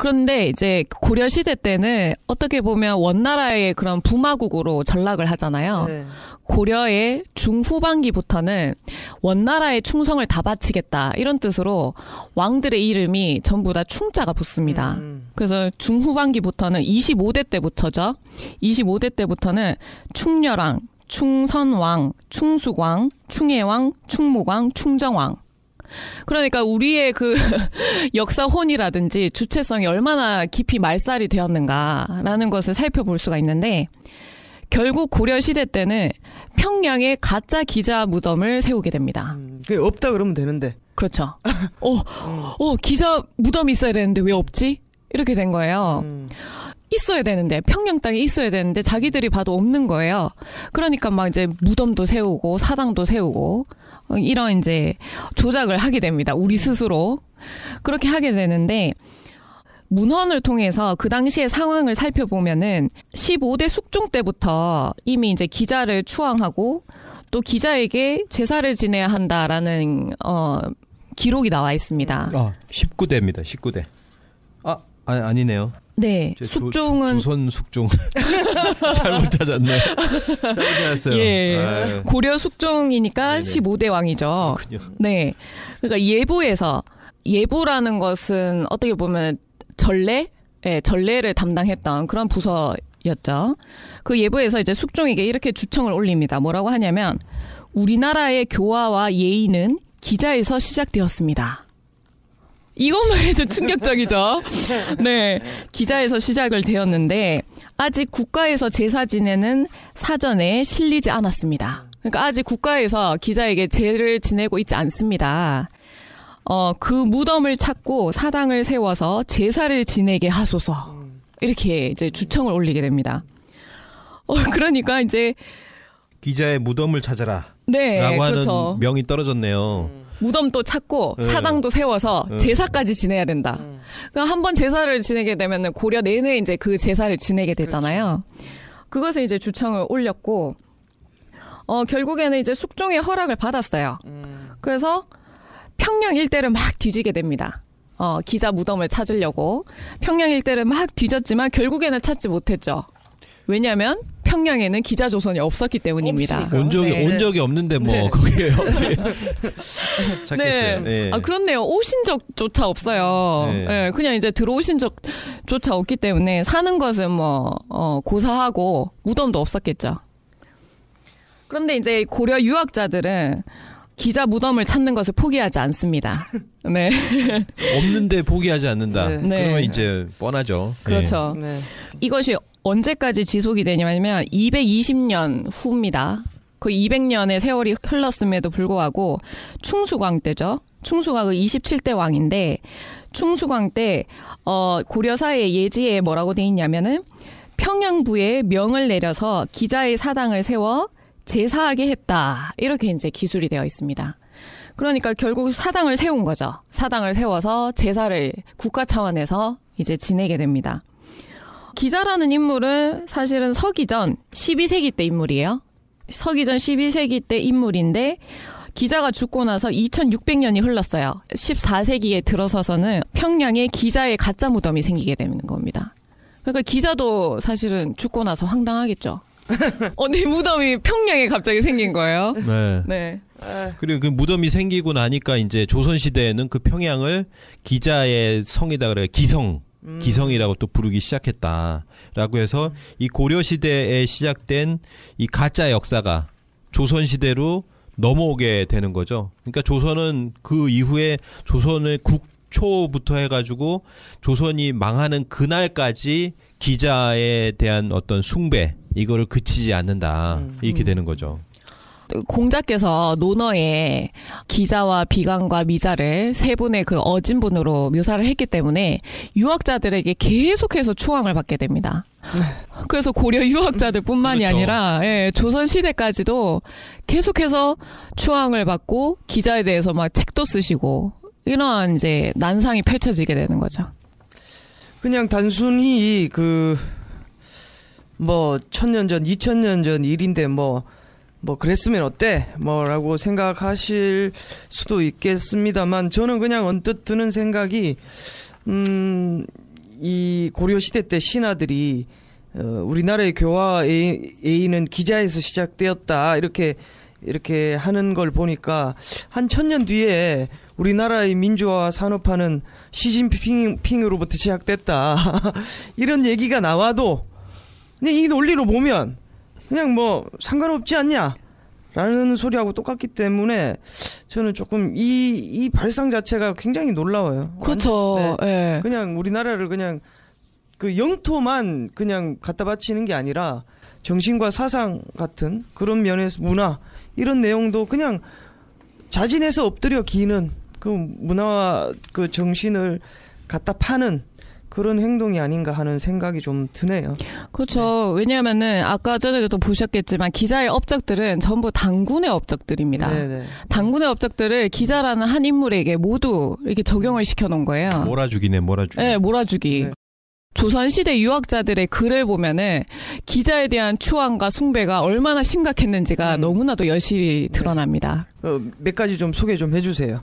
그런데 이제 고려 시대 때는 어떻게 보면 원나라의 그런 부마국으로 전락을 하잖아요. 네. 고려의 중후반기부터는 원나라의 충성을 다 바치겠다 이런 뜻으로 왕들의 이름이 전부 다 충자가 붙습니다. 음. 그래서 중후반기부터는 25대 때부터죠. 25대 때부터는 충렬왕, 충선왕, 충숙왕, 충예왕, 충무왕, 충정왕 그러니까 우리의 그 역사혼이라든지 주체성이 얼마나 깊이 말살이 되었는가라는 것을 살펴볼 수가 있는데 결국 고려 시대 때는 평양에 가짜 기자 무덤을 세우게 됩니다. 음, 없다 그러면 되는데. 그렇죠. 어, 어 기자 무덤이 있어야 되는데 왜 없지? 이렇게 된 거예요. 음. 있어야 되는데 평양 땅에 있어야 되는데 자기들이 봐도 없는 거예요. 그러니까 막 이제 무덤도 세우고 사당도 세우고 어, 이런 이제 조작을 하게 됩니다. 우리 네. 스스로. 그렇게 하게 되는데, 문헌을 통해서 그 당시의 상황을 살펴보면은 15대 숙종 때부터 이미 이제 기자를 추앙하고 또 기자에게 제사를 지내야 한다라는 어 기록이 나와 있습니다. 아, 19대입니다. 19대. 아, 아 아니네요. 네. 숙종은 조, 선 숙종 잘못 찾았네. 잘못 찾았어요. 예. 고려 숙종이니까 네네. 15대 왕이죠. 아, 그렇군요. 네. 그러니까 예부에서 예부라는 것은 어떻게 보면 전례, 예, 전례를 담당했던 그런 부서였죠. 그 예부에서 이제 숙종에게 이렇게 주청을 올립니다. 뭐라고 하냐면 우리나라의 교화와 예의는 기자에서 시작되었습니다. 이것만 해도 충격적이죠. 네. 기자에서 시작을 되었는데 아직 국가에서 제사 지내는 사전에 실리지 않았습니다. 그러니까 아직 국가에서 기자에게 제를 지내고 있지 않습니다. 어, 그 무덤을 찾고 사당을 세워서 제사를 지내게 하소서. 이렇게 이제 주청을 올리게 됩니다. 어, 그러니까 이제 기자의 무덤을 찾아라. 네, 라고 하는 그렇죠. 명이 떨어졌네요. 무덤도 찾고 네. 사당도 세워서 네. 제사까지 지내야 된다. 음. 그러니까 한번 제사를 지내게 되면은 고려 내내 이제 그 제사를 지내게 그렇죠. 되잖아요. 그렇지. 그것을 이제 주청을 올렸고 어 결국에는 이제 숙종의 허락을 받았어요. 음. 그래서 평양 일대를 막 뒤지게 됩니다. 어 기자 무덤을 찾으려고 평양 일대를 막 뒤졌지만 결국에는 찾지 못했죠. 왜냐면 평양에는 기자조선이 없었기 때문입니다. 온 적이, 네. 온 적이 없는데 뭐, 네. 거기에 어디. 찾겠어요. 네. 예. 아, 그렇네요. 오신 적조차 없어요. 네. 네. 그냥 이제 들어오신 적조차 없기 때문에 사는 것은 뭐, 어, 고사하고 무덤도 없었겠죠. 그런데 이제 고려 유학자들은 기자 무덤을 찾는 것을 포기하지 않습니다. 네. 없는데 포기하지 않는다. 네. 네. 그러면 이제 뻔하죠. 네. 그렇죠. 네. 이것이 언제까지 지속이 되냐면 220년 후입니다. 그 200년의 세월이 흘렀음에도 불구하고 충수광 때죠. 충수광의 27대 왕인데 충수광 때 어, 고려사의 예지에 뭐라고 돼 있냐면은 평양부에 명을 내려서 기자의 사당을 세워 제사하게 했다. 이렇게 이제 기술이 되어 있습니다. 그러니까 결국 사당을 세운 거죠. 사당을 세워서 제사를 국가 차원에서 이제 지내게 됩니다. 기자라는 인물은 사실은 서기전 12세기 때 인물이에요. 서기전 12세기 때 인물인데 기자가 죽고 나서 2600년이 흘렀어요. 14세기에 들어서서는 평양에 기자의 가짜 무덤이 생기게 되는 겁니다. 그러니까 기자도 사실은 죽고 나서 황당하겠죠. 어, 네 무덤이 평양에 갑자기 생긴 거예요. 네. 네. 그리고 그 무덤이 생기고 나니까 이제 조선 시대에는 그 평양을 기자의 성이다 그래요. 기성. 음. 기성이라고 또 부르기 시작했다라고 해서 이 고려 시대에 시작된 이 가짜 역사가 조선 시대로 넘어오게 되는 거죠. 그러니까 조선은 그 이후에 조선의 국초부터 해가지고 조선이 망하는 그날까지 기자에 대한 어떤 숭배 이거를 그치지 않는다 음. 이렇게 음. 되는 거죠. 공자께서 논어에 기자와 비관과 미자를 세 분의 그 어진분으로 묘사를 했기 때문에 유학자들에게 계속해서 추앙을 받게 됩니다. 네. 그래서 고려 유학자들뿐만이 그렇죠. 아니라 예, 조선 시대까지도 계속해서 추앙을 받고 기자에 대해서 막 책도 쓰시고 이런 이제 난상이 펼쳐지게 되는 거죠. 그냥 단순히 그뭐 천 년 전, 이천 년 전 일인데 뭐, 뭐 그랬으면 어때? 뭐라고 생각하실 수도 있겠습니다만 저는 그냥 언뜻 드는 생각이 음, 이 고려 시대 때 신하들이 어, 우리나라의 교화 예의는 기자에서 시작되었다 이렇게 이렇게 하는 걸 보니까 한 천년 뒤에 우리나라의 민주화와 산업화는 시진핑으로부터 시작됐다 이런 얘기가 나와도 근데 이 논리로 보면 그냥 뭐 상관없지 않냐. 라는 소리하고 똑같기 때문에 저는 조금 이, 이 발상 자체가 굉장히 놀라워요. 그렇죠. 네. 예. 그냥 우리나라를 그냥 그 영토만 그냥 갖다 바치는 게 아니라 정신과 사상 같은 그런 면에서 문화 이런 내용도 그냥 자진해서 엎드려 기는 그 문화와 그 정신을 갖다 파는 그런 행동이 아닌가 하는 생각이 좀 드네요. 그렇죠. 네. 왜냐하면은 아까 전에도 보셨겠지만 기자의 업적들은 전부 당군의 업적들입니다. 네네. 네. 당군의 업적들을 기자라는 한 인물에게 모두 이렇게 적용을 시켜놓은 거예요. 몰아주기네, 몰아주기. 네, 몰아주기. 네. 조선시대 유학자들의 글을 보면은 기자에 대한 추앙과 숭배가 얼마나 심각했는지가 음. 너무나도 여실히 드러납니다. 네. 어, 몇 가지 좀 소개 좀 해주세요.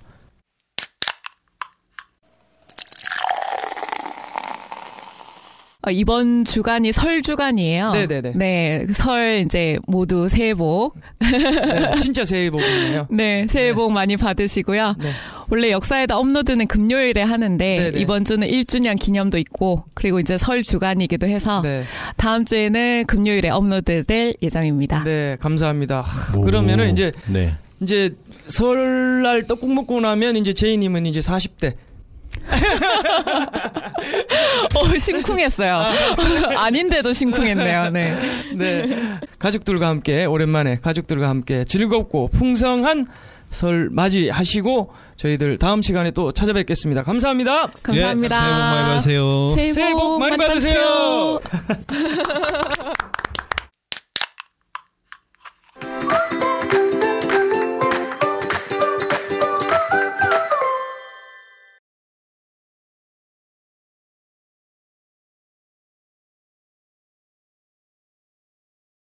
아, 이번 주간이 설 주간이에요. 네네네. 네, 설 이제 모두 새해 복. 네, 뭐 진짜 새해 복이네요. 네, 새해 네. 복 많이 받으시고요. 네. 원래 역사에다 업로드는 금요일에 하는데 네네. 이번 주는 1주년 기념도 있고 그리고 이제 설 주간이기도 해서 네. 다음 주에는 금요일에 업로드될 예정입니다. 네, 감사합니다. 오. 그러면은 이제 네. 이제 설날 떡국 먹고 나면 이제 제이님은 이제 40대 어, 심쿵했어요. 아닌데도 심쿵했네요. 네. 네. 가족들과 함께 오랜만에 가족들과 함께 즐겁고 풍성한 설 맞이하시고 저희들 다음 시간에 또 찾아뵙겠습니다. 감사합니다. 예, 감사합니다. 예, 새해 복 많이 받으세요. 새해 복, 많이, 받으세요. 받으세요.